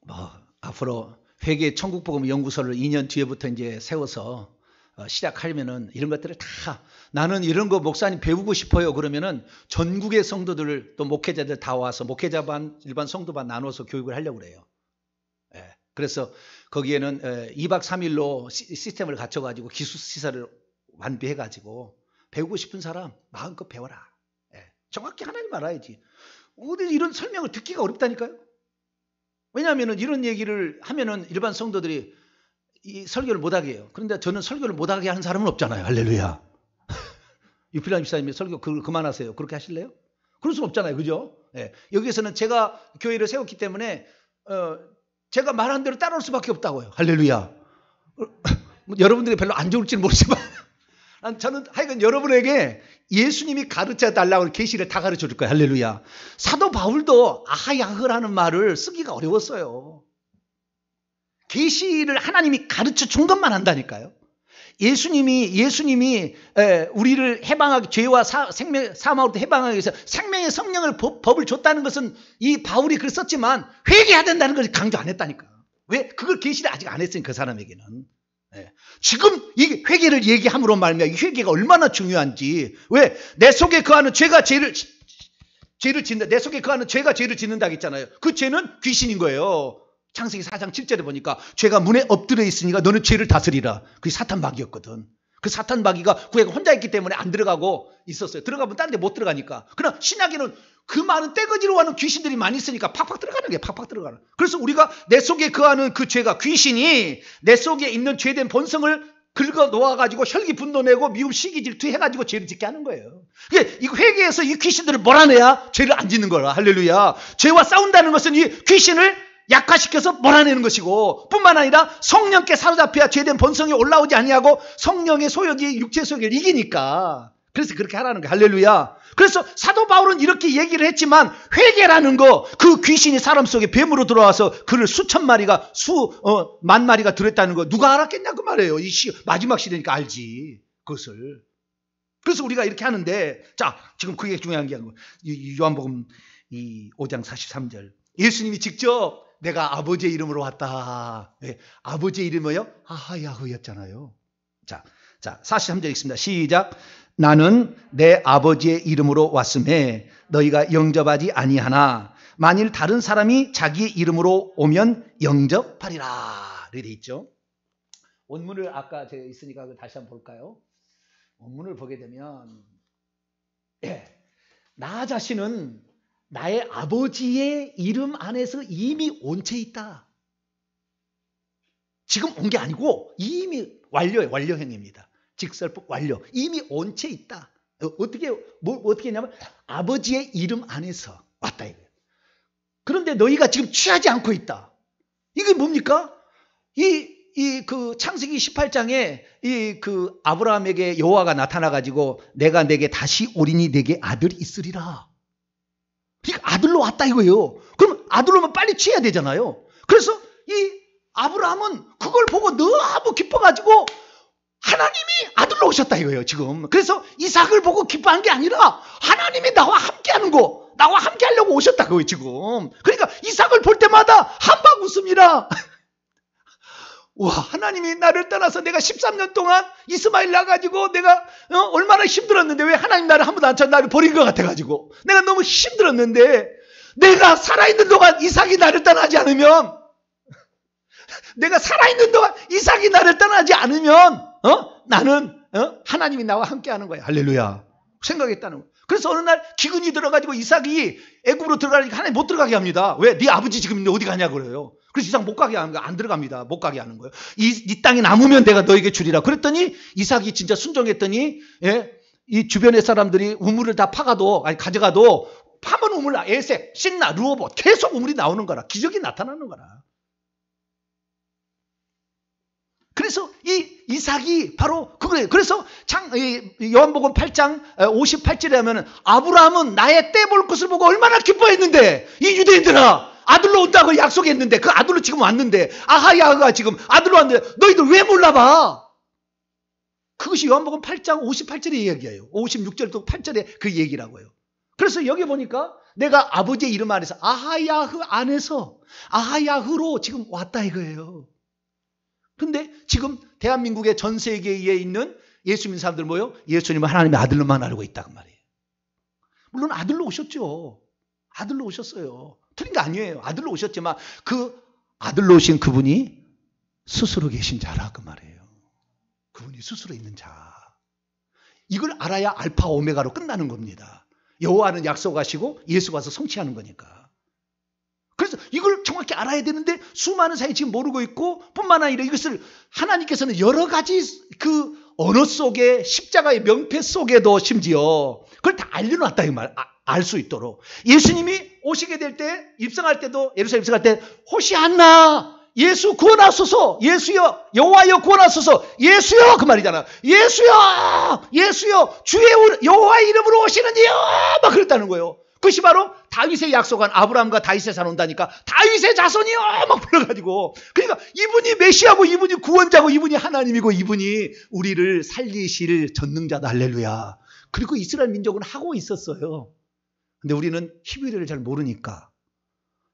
뭐 앞으로 회계 천국 복음 연구소를 2년 뒤에부터 이제 세워서 어, 시작하려면은 이런 것들을 다 나는 이런 거 목사님 배우고 싶어요. 그러면은 전국의 성도들을 또 목회자들 다 와서 목회자 반 일반 성도 반 나눠서 교육을 하려고 그래요. 그래서 거기에는 2박 3일로 시스템을 갖춰가지고 기수시설을 완비해가지고 배우고 싶은 사람 마음껏 배워라. 예. 정확히 하나님 알아야지. 어디 이런 설명을 듣기가 어렵다니까요. 왜냐하면 이런 얘기를 하면은 일반 성도들이 이 설교를 못하게 해요. 그런데 저는 설교를 못하게 하는 사람은 없잖아요. 할렐루야. [laughs] 유필란 집사님이 설교 그, 그만하세요. 그렇게 하실래요? 그럴 수 없잖아요. 그죠? 예. 여기에서는 제가 교회를 세웠기 때문에 어, 제가 말한 대로 따라올 수밖에 없다고요. 할렐루야. 뭐 여러분들이 별로 안 좋을지 는 모르지만 [laughs] 저는 하여간 여러분에게 예수님이 가르쳐 달라고 계시를 다 가르쳐 줄 거예요. 할렐루야. 사도 바울도 아하야흐라는 말을 쓰기가 어려웠어요. 계시를 하나님이 가르쳐 준 것만 한다니까요. 예수님이 예수님이 우리를 해방하기 죄와 사, 생명 사망으로부터 해방하기 위해서 생명의 성령을 법, 법을 줬다는 것은 이 바울이 글을 썼지만 회개해야 된다는 것을 강조 안 했다니까. 왜 그걸 계시를 아직 안 했으니 그 사람에게는. 예. 지금 이 회개를 얘기함으로 말미암아 이 회개가 얼마나 중요한지 왜 내 속에 그하는 죄가 죄를 죄를 짓는다 내 속에 그하는 죄가 죄를 짓는다 했잖아요. 그 죄는 귀신인 거예요. 창세기 4장 7절에 보니까 죄가 문에 엎드려 있으니까 너는 죄를 다스리라. 그게 사탄 마귀였거든. 그 사탄 마귀가 구애 혼자 있기 때문에 안 들어가고 있었어요. 들어가면 딴 데 못 들어가니까. 그러나 신약에는 그 많은 떼거지로 하는 귀신들이 많이 있으니까 팍팍 들어가는 게 팍팍 들어가는. 그래서 우리가 내 속에 그하는 그 죄가 귀신이 내 속에 있는 죄된 본성을 긁어 놓아가지고 혈기 분노 내고 미움 시기 질투 해가지고 죄를 짓게 하는 거예요. 그게 이 회개에서 이 귀신들을 몰아내야 죄를 안 짓는 거라. 할렐루야. 죄와 싸운다는 것은 이 귀신을 약화시켜서 몰아내는 것이고 뿐만 아니라 성령께 사로잡혀야 죄된 본성이 올라오지 아니하고 성령의 소욕이 육체 소욕을 이기니까 그래서 그렇게 하라는 거야. 할렐루야. 그래서 사도 바울은 이렇게 얘기를 했지만 회개라는 거 그 귀신이 사람 속에 뱀으로 들어와서 그를 수천 마리가 수만 어, 마리가 들었다는 거 누가 알았겠냐 그 말이에요. 이 시, 마지막 시대니까 알지. 그것을. 그래서 우리가 이렇게 하는데 자, 지금 그게 중요한 게 아니고 요한복음 이 5장 43절 예수님이 직접 내가 아버지의 이름으로 왔다. 네, 아버지의 이름이요? 아하야흐였잖아요. 자, 자, 43절 읽습니다. 시작. 나는 내 아버지의 이름으로 왔음에 너희가 영접하지 아니하나 만일 다른 사람이 자기 이름으로 오면 영접하리라. 이렇게 돼 있죠. 원문을 아까 제가 있으니까 다시 한번 볼까요? 원문을 보게 되면 예, 나 자신은 나의 아버지의 이름 안에서 이미 온 채 있다. 지금 온 게 아니고 이미 완료예 완료형입니다. 직설법 완료. 이미 온 채 있다. 어떻게 뭐, 어떻게 했냐면 아버지의 이름 안에서 왔다 이거예요. 그런데 너희가 지금 취하지 않고 있다. 이게 뭡니까? 이 이 그 창세기 18장에 이 그 아브라함에게 여호와가 나타나 가지고 내가 내게 다시 어린이 내게 아들이 있으리라. 아들로 왔다 이거예요. 그럼 아들로면 빨리 취해야 되잖아요. 그래서 이 아브라함은 그걸 보고 너무 기뻐가지고 하나님이 아들로 오셨다 이거예요, 지금. 그래서 이삭을 보고 기뻐한 게 아니라 하나님이 나와 함께 하는 거, 나와 함께 하려고 오셨다 그거예요, 지금. 그러니까 이삭을 볼 때마다 한 방 웃음이라 와 하나님이 나를 떠나서 내가 13년 동안 이스마일 나가지고 내가 어, 얼마나 힘들었는데 왜 하나님 나를 한 번도 안쳐 나를 버린 것 같아가지고 내가 너무 힘들었는데 내가 살아있는 동안 이삭이 나를 떠나지 않으면 내가 살아있는 동안 이삭이 나를 떠나지 않으면 어? 나는 어? 하나님이 나와 함께하는 거야 할렐루야 생각했다는 거야 그래서 어느 날 기근이 들어가지고 이삭이 애굽으로 들어가니까 하나님 못 들어가게 합니다 왜? 네 아버지 지금 어디 가냐 고 그래요 그래서 이삭 못 가게 하는 거야. 안 들어갑니다. 못 가게 하는 거예요. 이, 이땅이 남으면 내가 너에게 주리라. 그랬더니 이삭이 진짜 순종했더니 예? 이 주변의 사람들이 우물을 다 파가도 아니 가져가도 파면 우물 에색, 신나, 루오버 계속 우물이 나오는 거라. 기적이 나타나는 거라. 그래서 이 이삭이 바로 그거예요. 그래서 창, 요한복음 8장 58절에 하면 아브라함은 나의 때 볼 것을 보고 얼마나 기뻐했는데 이 유대인들아 아들로 온다고 약속했는데 그 아들로 지금 왔는데 아하야가 지금 아들로 왔는데 너희들 왜 몰라봐? 그것이 요한복음 8장 58절의 이야기예요. 56절도 8절의 그 얘기라고요. 그래서 여기 보니까 내가 아버지의 이름 안에서 아하야흐 안에서 아하야흐로 지금 왔다 이거예요. 근데 지금 대한민국의 전 세계에 있는 예수 믿 사람들 뭐요? 예수님은 하나님의 아들로만 알고 있다 그 말이에요. 물론 아들로 오셨죠. 아들로 오셨어요. 틀린 거 아니에요. 아들로 오셨지만 그 아들로 오신 그분이 스스로 계신 자라 그 말이에요. 그분이 스스로 있는 자. 이걸 알아야 알파 오메가로 끝나는 겁니다. 여호와는 약속하시고 예수가 서 성취하는 거니까. 그래서 이걸 정확히 알아야 되는데 수많은 사람이 지금 모르고 있고 뿐만 아니라 이것을 하나님께서는 여러 가지 그 언어 속에 십자가의 명패 속에도 심지어 그걸 다 알려놨다 이 말. 아, 알수 있도록 예수님이 오시게 될 때 입성할 때도 예루살렘 입성할 때 호시안나 예수 구원하소서 예수여 여호와여 구원하소서 예수여 그 말이잖아 예수여 예수여 주의 여호와 의 이름으로 오시는 이여 막 그랬다는 거예요 그것이 바로 다윗의 약속한 아브라함과 다윗의 산온다니까 다윗의 자손이요 막 불러가지고 그러니까 이분이 메시아고 이분이 구원자고 이분이 하나님이고 이분이 우리를 살리실 전능자 다할렐루야 그리고 이스라엘 민족은 하고 있었어요 근데 우리는 히브리를 잘 모르니까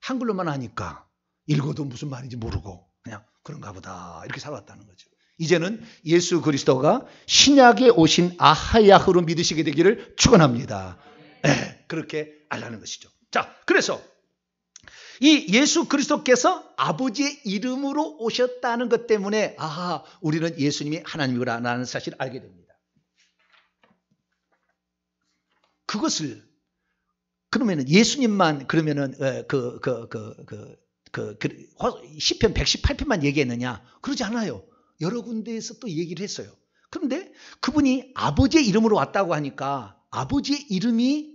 한글로만 하니까 읽어도 무슨 말인지 모르고 그냥 그런가 보다 이렇게 살았다는 거죠. 이제는 예수 그리스도가 신약에 오신 아하야흐로 믿으시게 되기를 축원합니다. 네, 그렇게 알라는 것이죠. 자, 그래서 이 예수 그리스도께서 아버지의 이름으로 오셨다는 것 때문에 아하, 우리는 예수님이 하나님이구나라는 사실을 알게 됩니다. 그것을 그러면은 예수님만 그러면은 그그그 그 그, 그, 시편 118편만 얘기했느냐? 그러지 않아요. 여러 군데에서 또 얘기를 했어요. 그런데 그분이 아버지의 이름으로 왔다고 하니까 아버지의 이름이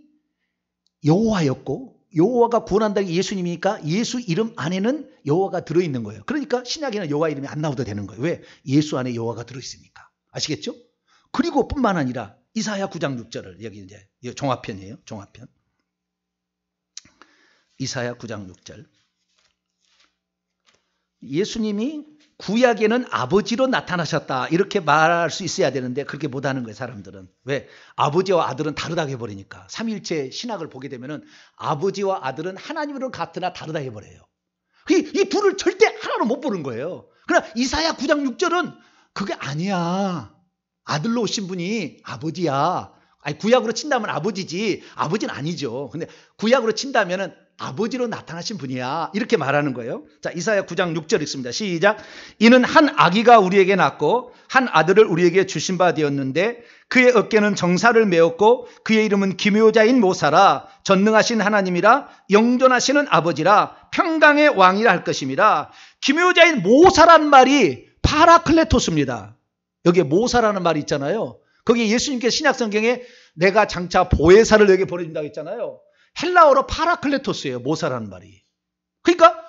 여호와였고 여호와가 구원한다는 예수님이니까 예수 이름 안에는 여호와가 들어 있는 거예요. 그러니까 신약에는 여호와 이름이 안 나오도 되는 거예요. 왜? 예수 안에 여호와가 들어 있으니까. 아시겠죠? 그리고 뿐만 아니라 이사야 9장 6절을 여기 이제 종합편이에요. 종합편. 이사야 9장 6절. 예수님이 구약에는 아버지로 나타나셨다. 이렇게 말할 수 있어야 되는데 그렇게 못하는 거예요, 사람들은. 왜? 아버지와 아들은 다르다고 해버리니까. 삼일체 신학을 보게 되면 아버지와 아들은 하나님으로 같으나 다르다 해버려요. 이, 그 이 둘을 절대 하나로 못 보는 거예요. 그러나 이사야 9장 6절은 그게 아니야. 아들로 오신 분이 아버지야. 아니, 구약으로 친다면 아버지지. 아버지는 아니죠. 근데 구약으로 친다면은 아버지로 나타나신 분이야. 이렇게 말하는 거예요. 자, 이사야 9장 6절 있습니다 시작. 이는 한 아기가 우리에게 낳고 한 아들을 우리에게 주신 바 되었는데 그의 어깨는 정사를 메었고 그의 이름은 기묘자인 모사라 전능하신 하나님이라 영존하시는 아버지라 평강의 왕이라 할 것입니다. 기묘자인 모사란 말이 파라클레토스입니다. 여기에 모사라는 말이 있잖아요. 거기 예수님께 신약성경에 내가 장차 보혜사를 여기 보내준다고 했잖아요. 헬라어로 파라클레토스예요. 모사라는 말이. 그러니까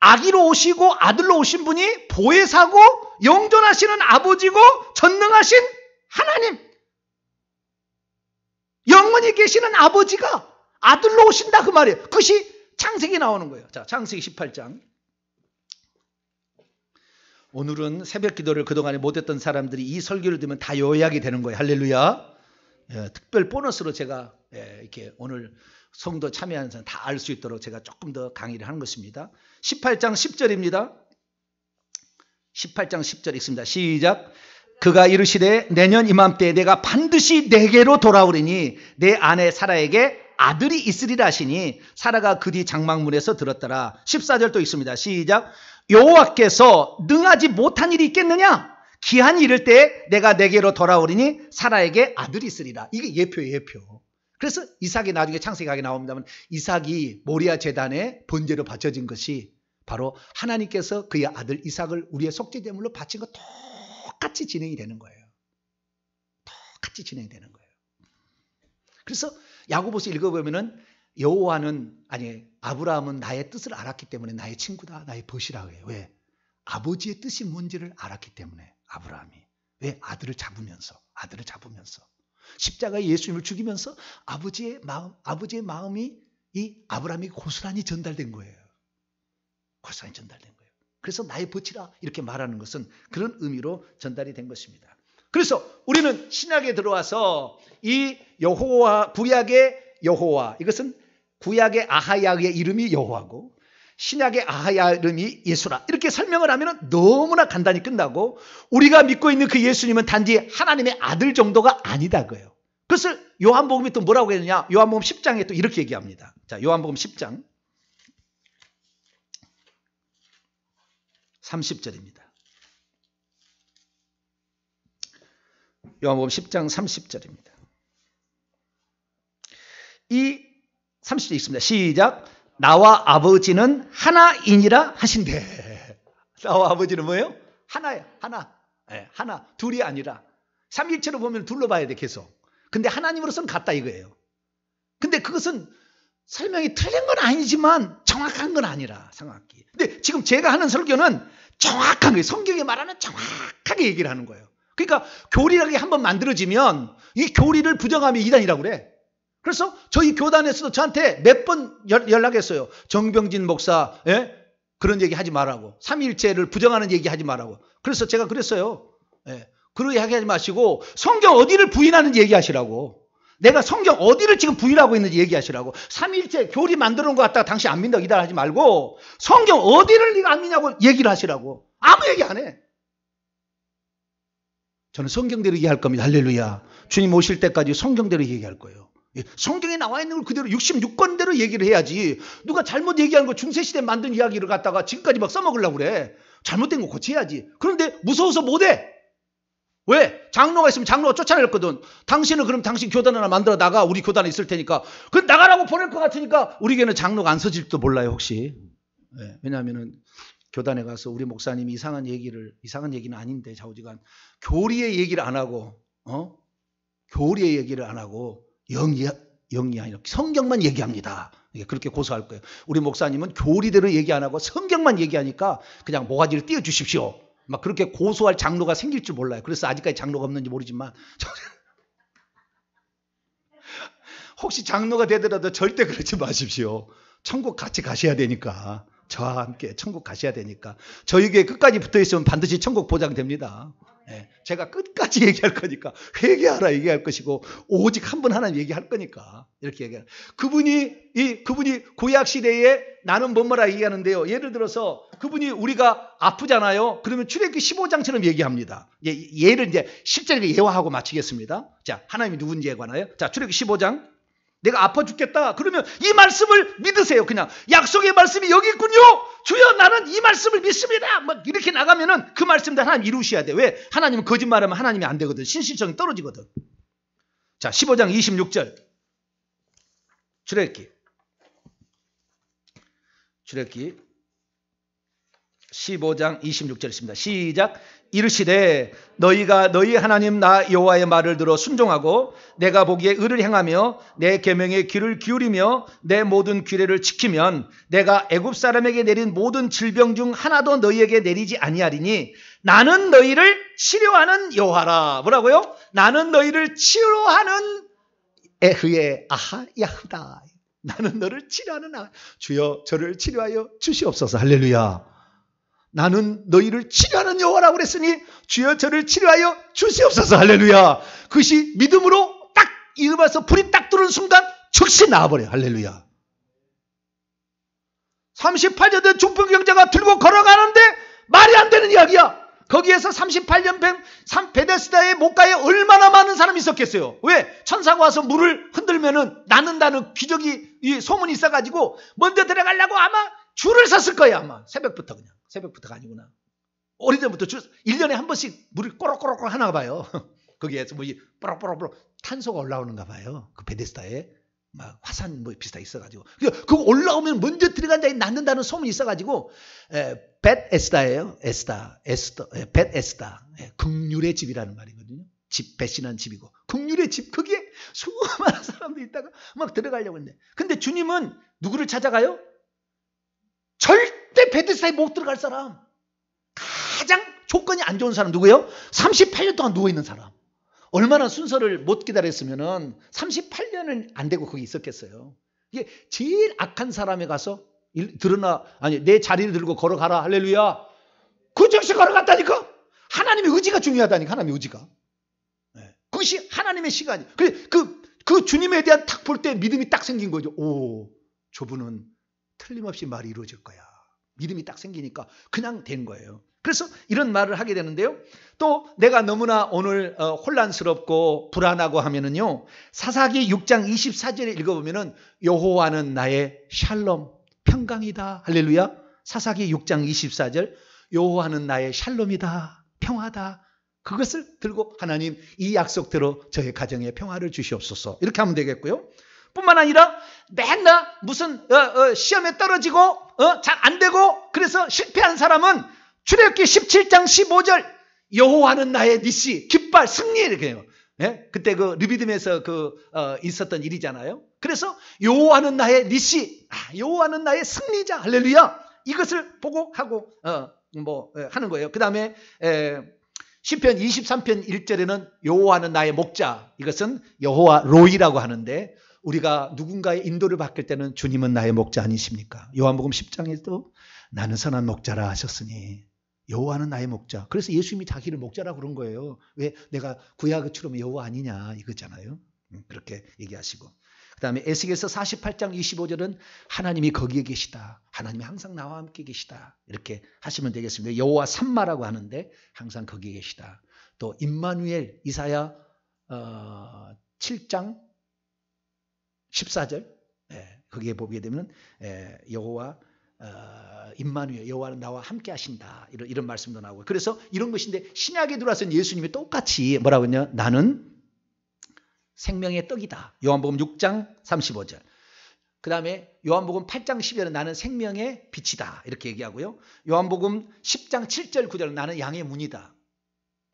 아기로 오시고 아들로 오신 분이 보혜사고 영존하시는 아버지고 전능하신 하나님. 영원히 계시는 아버지가 아들로 오신다 그 말이에요. 그것이 창세기 나오는 거예요. 자, 창세기 18장. 오늘은 새벽 기도를 그동안에 못했던 사람들이 이 설교를 들으면 다 요약이 되는 거예요. 할렐루야. 예, 특별 보너스로 제가 예, 이렇게 오늘 성도 참여하는 사람 다 알 수 있도록 제가 조금 더 강의를 하는 것입니다. 18장 10절입니다. 18장 10절 읽습니다. 시작. 그가 이르시되 내년 이맘때 내가 반드시 내게로 돌아오리니 내 아내 사라에게 아들이 있으리라 하시니 사라가 그 뒤 장막문에서 들었더라. 14절 도 있습니다. 시작. 여호와께서 능하지 못한 일이 있겠느냐? 기한이 이를 때 내가 내게로 돌아오리니 사라에게 아들이 있으리라. 이게 예표예요, 예표. 그래서 이삭이 나중에 창세기하게 나옵니다만 이삭이 모리아 재단에 번제로 바쳐진 것이 바로 하나님께서 그의 아들 이삭을 우리의 속죄제물로 바친 것 똑같이 진행이 되는 거예요. 똑같이 진행이 되는 거예요. 그래서 야고보서 읽어보면은 여호와는 아니 아브라함은 나의 뜻을 알았기 때문에 나의 친구다 나의 벗이라 해요. 왜? 아버지의 뜻이 뭔지를 알았기 때문에 아브라함이 왜 아들을 잡으면서 아들을 잡으면서 십자가에 예수님을 죽이면서 아버지의 마음, 아버지의 마음이 이 아브라함이 고스란히 전달된 거예요. 고스란히 전달된 거예요. 그래서 나의 버치라 이렇게 말하는 것은 그런 의미로 전달이 된 것입니다. 그래서 우리는 신약에 들어와서 이 여호와 구약의 여호와 이것은 구약의 아하야의 이름이 여호와고 신약의 아하야름이 예수라. 이렇게 설명을 하면 너무나 간단히 끝나고 우리가 믿고 있는 그 예수님은 단지 하나님의 아들 정도가 아니다고요. 그것을 요한복음이 또 뭐라고 했느냐? 요한복음 10장에 또 이렇게 얘기합니다. 자, 요한복음 10장 30절입니다. 요한복음 10장 30절입니다. 이 30절 있습니다 시작. 나와 아버지는 하나이니라 하신대. [laughs] 나와 아버지는 뭐예요? 하나야, 하나. 네, 하나. 둘이 아니라. 삼일체로 보면 둘러 봐야 돼, 계속. 근데 하나님으로서는 같다 이거예요. 근데 그것은 설명이 틀린 건 아니지만 정확한 건 아니라, 생각기. 근데 지금 제가 하는 설교는 정확한 거예요. 성경이 말하는 정확하게 얘기를 하는 거예요. 그러니까 교리라게 한번 만들어지면 이 교리를 부정하면 이단이라고 그래. 그래서 저희 교단에서도 저한테 몇 번 연락했어요. 정병진 목사, 예? 그런 얘기 하지 말라고. 삼일체를 부정하는 얘기 하지 말라고. 그래서 제가 그랬어요. 예. 그런 이야기 하지 마시고 성경 어디를 부인하는지 얘기하시라고. 내가 성경 어디를 지금 부인하고 있는지 얘기하시라고. 삼일째 교리 만들어 놓은 것 같다가 당신 안 믿는다고 이달 하지 말고 성경 어디를 네가 안 믿냐고 얘기를 하시라고. 아무 얘기 안 해. 저는 성경대로 얘기할 겁니다. 할렐루야. 주님 오실 때까지 성경대로 얘기할 거예요. 예, 성경에 나와 있는 걸 그대로 66권대로 얘기를 해야지. 누가 잘못 얘기하는 거 중세시대 만든 이야기를 갖다가 지금까지 막 써먹으려고 그래. 잘못된 거 고쳐야지. 그런데 무서워서 못해. 왜? 장로가 있으면 장로가 쫓아내렸거든. 당신은 그럼 당신 교단 하나 만들어 나가. 우리 교단에 있을 테니까. 그 나가라고 보낼 것 같으니까 우리에게는 장로가 안 서질지도 몰라요, 혹시. 네, 예, 왜냐하면 교단에 가서 우리 목사님이 이상한 얘기를, 이상한 얘기는 아닌데, 자우지간 교리의 얘기를 안 하고, 어? 교리의 얘기를 안 하고, 영이, 영이 아니라 성경만 얘기합니다. 그렇게 고소할 거예요. 우리 목사님은 교리대로 얘기 안 하고 성경만 얘기하니까 그냥 모가지를 띄워주십시오. 막 그렇게 고소할 장로가 생길 줄 몰라요. 그래서 아직까지 장로가 없는지 모르지만 [laughs] 혹시 장로가 되더라도 절대 그러지 마십시오. 천국 같이 가셔야 되니까 저와 함께 천국 가셔야 되니까 저에게 끝까지 붙어 있으면 반드시 천국 보장됩니다. 예, 제가 끝까지 [laughs] 얘기할 거니까 회개하라 얘기할 것이고 오직 한 번 하나님 얘기할 거니까 이렇게 얘기해 그분이 이 그분이 구약 시대에 나는 뭐뭐라 얘기하는데요. 예를 들어서 그분이 우리가 아프잖아요. 그러면 출애굽기 15장처럼 얘기합니다. 예, 얘를 이제 실제로 예화하고 마치겠습니다. 자, 하나님이 누군지에 관하여. 자, 출애굽기 15장 내가 아파 죽겠다. 그러면 이 말씀을 믿으세요. 그냥 약속의 말씀이 여기 있군요. 주여 나는 이 말씀을 믿습니다. 막 이렇게 나가면은 그 말씀도 하나님 이루셔야 돼. 왜? 하나님은 거짓말하면 하나님이 안 되거든. 신실성이 떨어지거든. 자, 15장 26절. 출애기. 출애기 15장 26절입니다. 시작. 이르시되 너희가 너희 하나님 나 여호와의 말을 들어 순종하고 내가 보기에 의를 행하며 내 계명에 귀를 기울이며 내 모든 규례를 지키면 내가 애굽 사람에게 내린 모든 질병 중 하나도 너희에게 내리지 아니하리니 나는 너희를 치료하는 여호와라 뭐라고요? 나는 너희를 치료하는 에흐의 아하 야흐다 나는 너를 치료하는 아 주여 저를 치료하여 주시옵소서 할렐루야 나는 너희를 치료하는 여호와라고 그랬으니 주여 저를 치료하여 주시옵소서 할렐루야. 그것이 믿음으로 딱 이음에서 불이 딱 들어오는 순간 즉시 나와버려 할렐루야. 38년 된 중풍경자가 들고 걸어가는데 말이 안 되는 이야기야. 거기에서 38년 된 베데스다의 목가에 얼마나 많은 사람이 있었겠어요. 왜? 천사가 와서 물을 흔들면은 낫는다는 기적이 소문이 있어가지고 먼저 들어가려고 아마 줄을 섰을 거야 아마 새벽부터 그냥 새벽부터가 아니구나 오래전부터 줄 1년에 한 번씩 물이 꼬록꼬록 꼬록 하나 봐요 [laughs] 거기에서 뭐이 뽀록뽀록뽀록 탄소가 올라오는가 봐요 그 베데스다에 막 화산 뭐 비슷하게 있어가지고 그거 올라오면 먼저 들어간 자에 낳는다는 소문이 있어가지고 벳에스다예요 에스다 에스다 벳에스다 극률의 집이라는 말이거든요 집 배신한 집이고 극률의 집 거기에 수많은 사람들이 있다가 막 들어가려고 했는데 근데 주님은 누구를 찾아가요? 절대 베데스다에 못 들어갈 사람. 가장 조건이 안 좋은 사람 누구예요? 38년 동안 누워있는 사람. 얼마나 순서를 못기다렸으면 38년은 안 되고 거기 있었겠어요. 이게 제일 악한 사람에 가서 일, 드러나, 아니, 내 자리를 들고 걸어가라. 할렐루야. 그 즉시 걸어갔다니까? 하나님의 의지가 중요하다니까, 하나님의 의지가. 네. 그것이 하나님의 시간이. 그 그, 그 주님에 대한 탁 볼 때 믿음이 딱 생긴 거죠. 오, 저분은 틀림없이 말이 이루어질 거야. 믿음이 딱 생기니까 그냥 된 거예요. 그래서 이런 말을 하게 되는데요. 또 내가 너무나 오늘 어, 혼란스럽고 불안하고 하면은요. 사사기 6장 24절에 읽어보면은 여호와는 나의 샬롬 평강이다. 할렐루야. 사사기 6장 24절 여호와는 나의 샬롬이다. 평화다. 그것을 들고 하나님 이 약속대로 저의 가정에 평화를 주시옵소서. 이렇게 하면 되겠고요. 뿐만 아니라 맨날 무슨 어, 어, 시험에 떨어지고 어, 잘 안 되고 그래서 실패한 사람은 출애굽기 17장 15절 여호와는 나의 니시 깃발 승리 이렇게 해요. 예? 그때 그 르비듬에서 그 어, 있었던 일이잖아요. 그래서 여호와는 나의 니시, 아, 여호와는 나의 승리자 할렐루야 이것을 보고 하고 어, 뭐 예, 하는 거예요. 그 다음에 1 예, 0편 23편 1절에는 여호와는 나의 목자 이것은 여호와 로이라고 하는데 우리가 누군가의 인도를 받길 때는 주님은 나의 목자 아니십니까? 요한복음 10장에도 나는 선한 목자라 하셨으니 여호와는 나의 목자. 그래서 예수님이 자기를 목자라 그런 거예요. 왜 내가 구약처럼 여호와 아니냐 이거잖아요. 음, 그렇게 얘기하시고. 그 다음에 에스겔서 48장 25절은 하나님이 거기에 계시다. 하나님이 항상 나와 함께 계시다. 이렇게 하시면 되겠습니다. 여호와 삼마라고 하는데 항상 거기에 계시다. 또 임마누엘 이사야 어, 7장 14절 예, 거기에 보게 되면 예, 여호와 어, 임마누엘 여호와는 나와 함께 하신다 이런, 이런 말씀도 나오고 그래서 이런 것인데 신약에 들어와서 예수님이 똑같이 뭐라고 했냐 나는 생명의 떡이다 요한복음 6장 35절 그 다음에 요한복음 8장 10절은 나는 생명의 빛이다 이렇게 얘기하고요 요한복음 10장 7절 9절은 나는 양의 문이다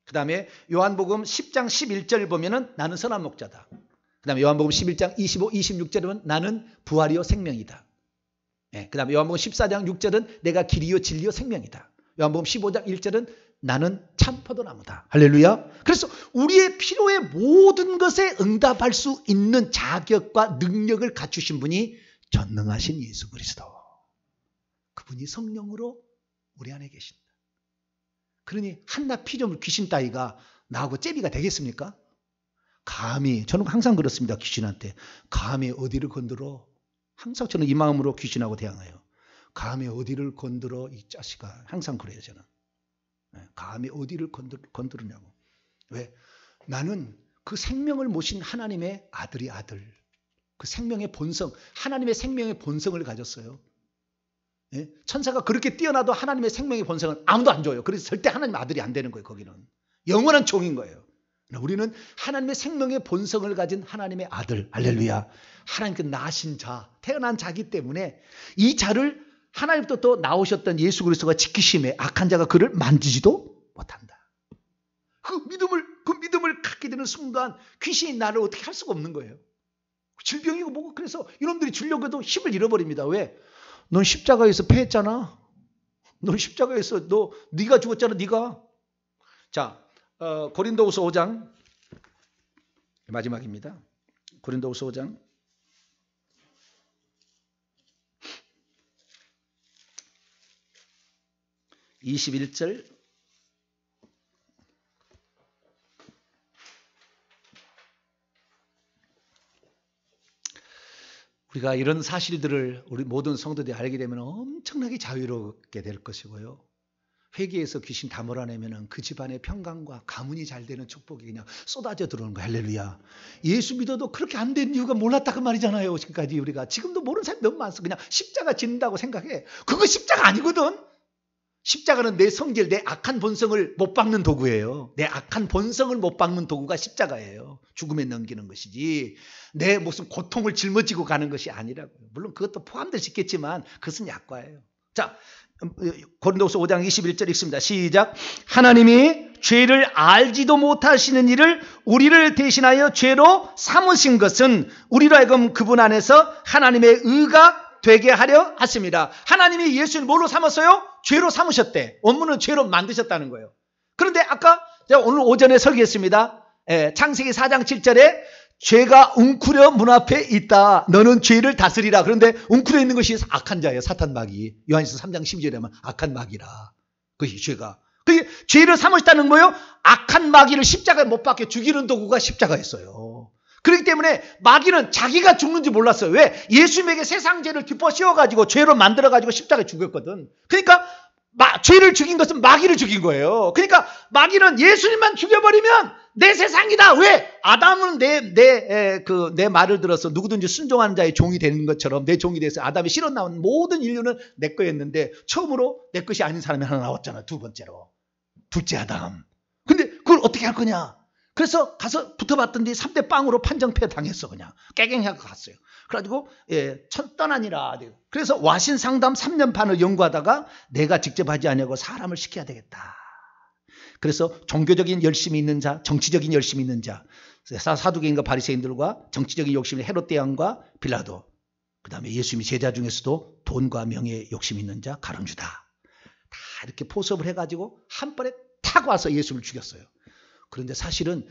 그 다음에 요한복음 10장 11절 보면은 나는 선한 목자다 그 다음에 요한복음 11장 25, 26절은 나는 부활이요 생명이다. 예, 그 다음에 요한복음 14장 6절은 내가 길이요 진리요 생명이다. 요한복음 15장 1절은 나는 참 포도나무다. 할렐루야. 그래서 우리의 필요의 모든 것에 응답할 수 있는 자격과 능력을 갖추신 분이 전능하신 예수 그리스도. 그분이 성령으로 우리 안에 계신다. 그러니 한낱 피조물 귀신 따위가 나하고 제비가 되겠습니까? 감히 저는 항상 그렇습니다. 귀신한테 감히 어디를 건드러 항상 저는 이 마음으로 귀신하고 대항해요. 감히 어디를 건드러이 자식아 항상 그래요 저는. 예, 감히 어디를 건드, 건드느냐고. 왜? 나는 그 생명을 모신 하나님의 아들이 아들. 그 생명의 본성, 하나님의 생명의 본성을 가졌어요. 예? 천사가 그렇게 뛰어나도 하나님의 생명의 본성은 아무도 안 줘요. 그래서 절대 하나님 아들이 안 되는 거예요, 거기는. 영원한 종인 거예요. 우리는 하나님의 생명의 본성을 가진 하나님의 아들, 할렐루야. 하나님께 나신 자, 태어난 자기 때문에 이 자를 하나님부터 또 나오셨던 예수 그리스도가 지키심에 악한 자가 그를 만지지도 못한다. 그 믿음을 그 믿음을 갖게 되는 순간 귀신이 나를 어떻게 할 수가 없는 거예요. 질병이고 뭐고 그래서 이놈들이 주려고 해도 힘을 잃어버립니다. 왜? 넌 십자가에서 패했잖아. 넌 십자가에서 너 네가 죽었잖아. 네가. 자, 어, 고린도후서 5장 마지막입니다. 고린도후서 5장 2 1절 우리가 이런 사실들을 우리 모든 성도들이 알게 되면 엄청나게 자유롭게 될 것이고요. 회개해서 귀신 다 몰아내면은 그 집안의 평강과 가문이 잘 되는 축복이 그냥 쏟아져 들어오는 거야. 할렐루야. 예수 믿어도 그렇게 안 된 이유가 몰랐다 그 말이잖아요. 지금까지 우리가. 지금도 모르는 사람이 너무 많아서 그냥 십자가 짓는다고 생각해. 그거 십자가 아니거든. 십자가는 내 성질, 내 악한 본성을 못 박는 도구예요. 내 악한 본성을 못 박는 도구가 십자가예요. 죽음에 넘기는 것이지 내 무슨 고통을 짊어지고 가는 것이 아니라고요. 물론 그것도 포함될 수 있겠지만 그것은 약과예요. 자, 고린도서 5장 21절 읽습니다. 시작. 하나님이 죄를 알지도 못하시는 일을 우리를 대신하여 죄로 삼으신 것은 우리로 하여금 그분 안에서 하나님의 의가 되게 하려 하십니다. 하나님이 예수를 뭘로 삼았어요? 죄로 삼으셨대. 원문은 죄로 만드셨다는 거예요. 그런데 아까 제가 오늘 오전에 설교했습니다. 예, 창세기 4장 7절에 죄가 웅크려 문 앞에 있다. 너는 죄를 다스리라. 그런데 웅크려 있는 것이 악한 자예요. 사탄 마귀. 요한에서 3장 12절에 하면 악한 마귀라. 그것이 죄가. 그게 죄를 삼으셨다는 거예요. 악한 마귀를 십자가에 못 박혀 죽이는 도구가 십자가였어요. 그렇기 때문에 마귀는 자기가 죽는지 몰랐어요. 왜? 예수님에게 세상 죄를 뒷퍼 씌워가지고 죄로 만들어가지고 십자가에 죽였거든. 그러니까 마, 죄를 죽인 것은 마귀를 죽인 거예요. 그러니까 마귀는 예수님만 죽여버리면 내 세상이다. 왜? 아담은 내, 내, 에, 그, 내 말을 들어서 누구든지 순종하는 자의 종이 되는 것처럼 내 종이 돼서 아담이 실어 나온 모든 인류는 내 거였는데 처음으로 내 것이 아닌 사람이 하나 나왔잖아. 두 번째로. 둘째 아담. 근데 그걸 어떻게 할 거냐? 그래서 가서 붙어봤던니 3대 빵으로 판정패 당했어, 그냥. 깨갱해고 갔어요. 그래가지고, 예, 첫 떠나니라. 그래서 와신 상담 3년판을 연구하다가 내가 직접 하지 않냐고 사람을 시켜야 되겠다. 그래서 종교적인 열심이 있는 자, 정치적인 열심이 있는 자, 사두개인과 바리새인들과 정치적인 욕심이 헤롯 대왕과 빌라도, 그 다음에 예수님이 제자 중에서도 돈과 명예 욕심 있는 자, 가론주다. 다 이렇게 포섭을 해가지고 한 번에 탁 와서 예수를 죽였어요. 그런데 사실은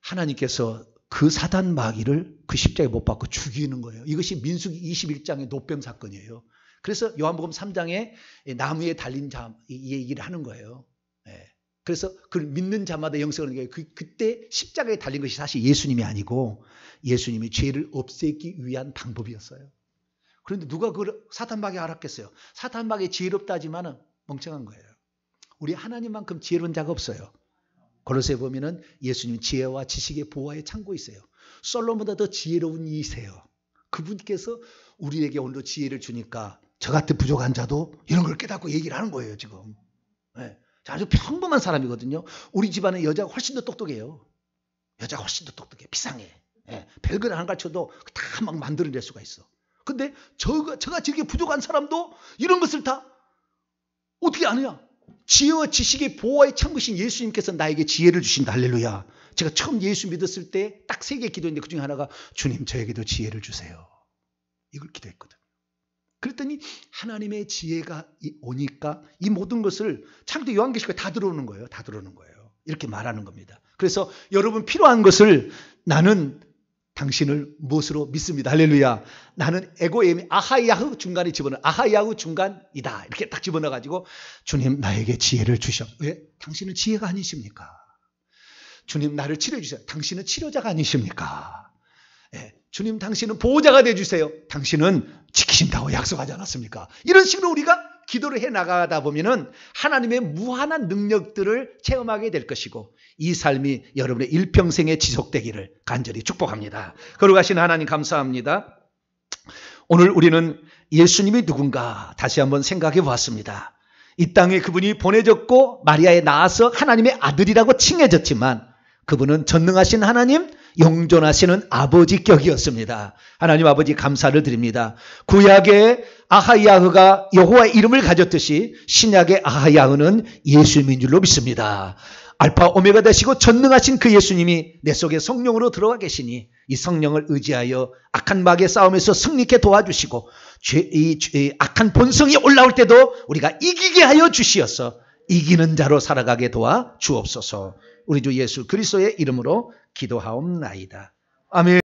하나님께서 그 사단 마귀를 그 십자에 못 박고 죽이는 거예요. 이것이 민수기 21장의 노병 사건이에요. 그래서 요한복음 3장에 나무에 달린 자, 이 얘기를 하는 거예요. 네. 그래서 그 믿는 자마다 영생을 얻는 게 그, 때 십자가에 달린 것이 사실 예수님이 아니고 예수님이 죄를 없애기 위한 방법이었어요. 그런데 누가 그 사탄박이 알았겠어요? 사탄박이 지혜롭다지만은 멍청한 거예요. 우리 하나님만큼 지혜로운 자가 없어요. 그로새 보면은 예수님 지혜와 지식의 보화에 참고 있어요. 솔로보다 더 지혜로운 이세요. 그분께서 우리에게 오늘도 지혜를 주니까 저 같은 부족한 자도 이런 걸 깨닫고 얘기를 하는 거예요 지금. 네. 아주 평범한 사람이거든요. 우리 집안의 여자가 훨씬 더 똑똑해요. 여자가 훨씬 더 똑똑해. 비상해. 예, 별걸 안 가르쳐도 다 막 만들어낼 수가 있어. 근데 저가, 저가 저게 부족한 사람도 이런 것을 다 어떻게 아느냐? 지혜와 지식의 보호에 참으신 예수님께서 나에게 지혜를 주신다. 할렐루야. 제가 처음 예수 믿었을 때 딱 세 개 기도했는데 그 중에 하나가 주님 저에게도 지혜를 주세요. 이걸 기도했거든. 그랬더니 하나님의 지혜가 오니까 이 모든 것을 창조 요한계시록에 다 들어오는 거예요. 다 들어오는 거예요. 이렇게 말하는 겁니다. 그래서 여러분 필요한 것을 나는 당신을 무엇으로 믿습니다. 할렐루야. 나는 에고엠이 아하야흐 중간에 집어넣어. 아하야흐 중간이다. 이렇게 딱 집어넣어가지고 주님 나에게 지혜를 주셔. 왜? 당신은 지혜가 아니십니까? 주님 나를 치료해 주세요. 당신은 치료자가 아니십니까? 주님 당신은 보호자가 되어주세요. 당신은 지키신다고 약속하지 않았습니까? 이런 식으로 우리가 기도를 해 나가다 보면은 하나님의 무한한 능력들을 체험하게 될 것이고 이 삶이 여러분의 일평생에 지속되기를 간절히 축복합니다. 걸어가신 하나님 감사합니다. 오늘 우리는 예수님이 누군가 다시 한번 생각해 보았습니다. 이 땅에 그분이 보내졌고 마리아에 나와서 하나님의 아들이라고 칭해졌지만 그분은 전능하신 하나님, 영존하시는 아버지격이었습니다. 하나님 아버지 감사를 드립니다. 구약의 아하야흐가 여호와의 이름을 가졌듯이 신약의 아하야흐는 예수님인 줄로 믿습니다. 알파 오메가 되시고 전능하신 그 예수님이 내 속에 성령으로 들어와 계시니 이 성령을 의지하여 악한 막의 싸움에서 승리케 도와주시고 죄, 이, 이 악한 본성이 올라올 때도 우리가 이기게 하여 주시어서 이기는 자로 살아가게 도와 주옵소서. 우리 주 예수 그리스도의 이름으로 기도하옵나이다. 아멘.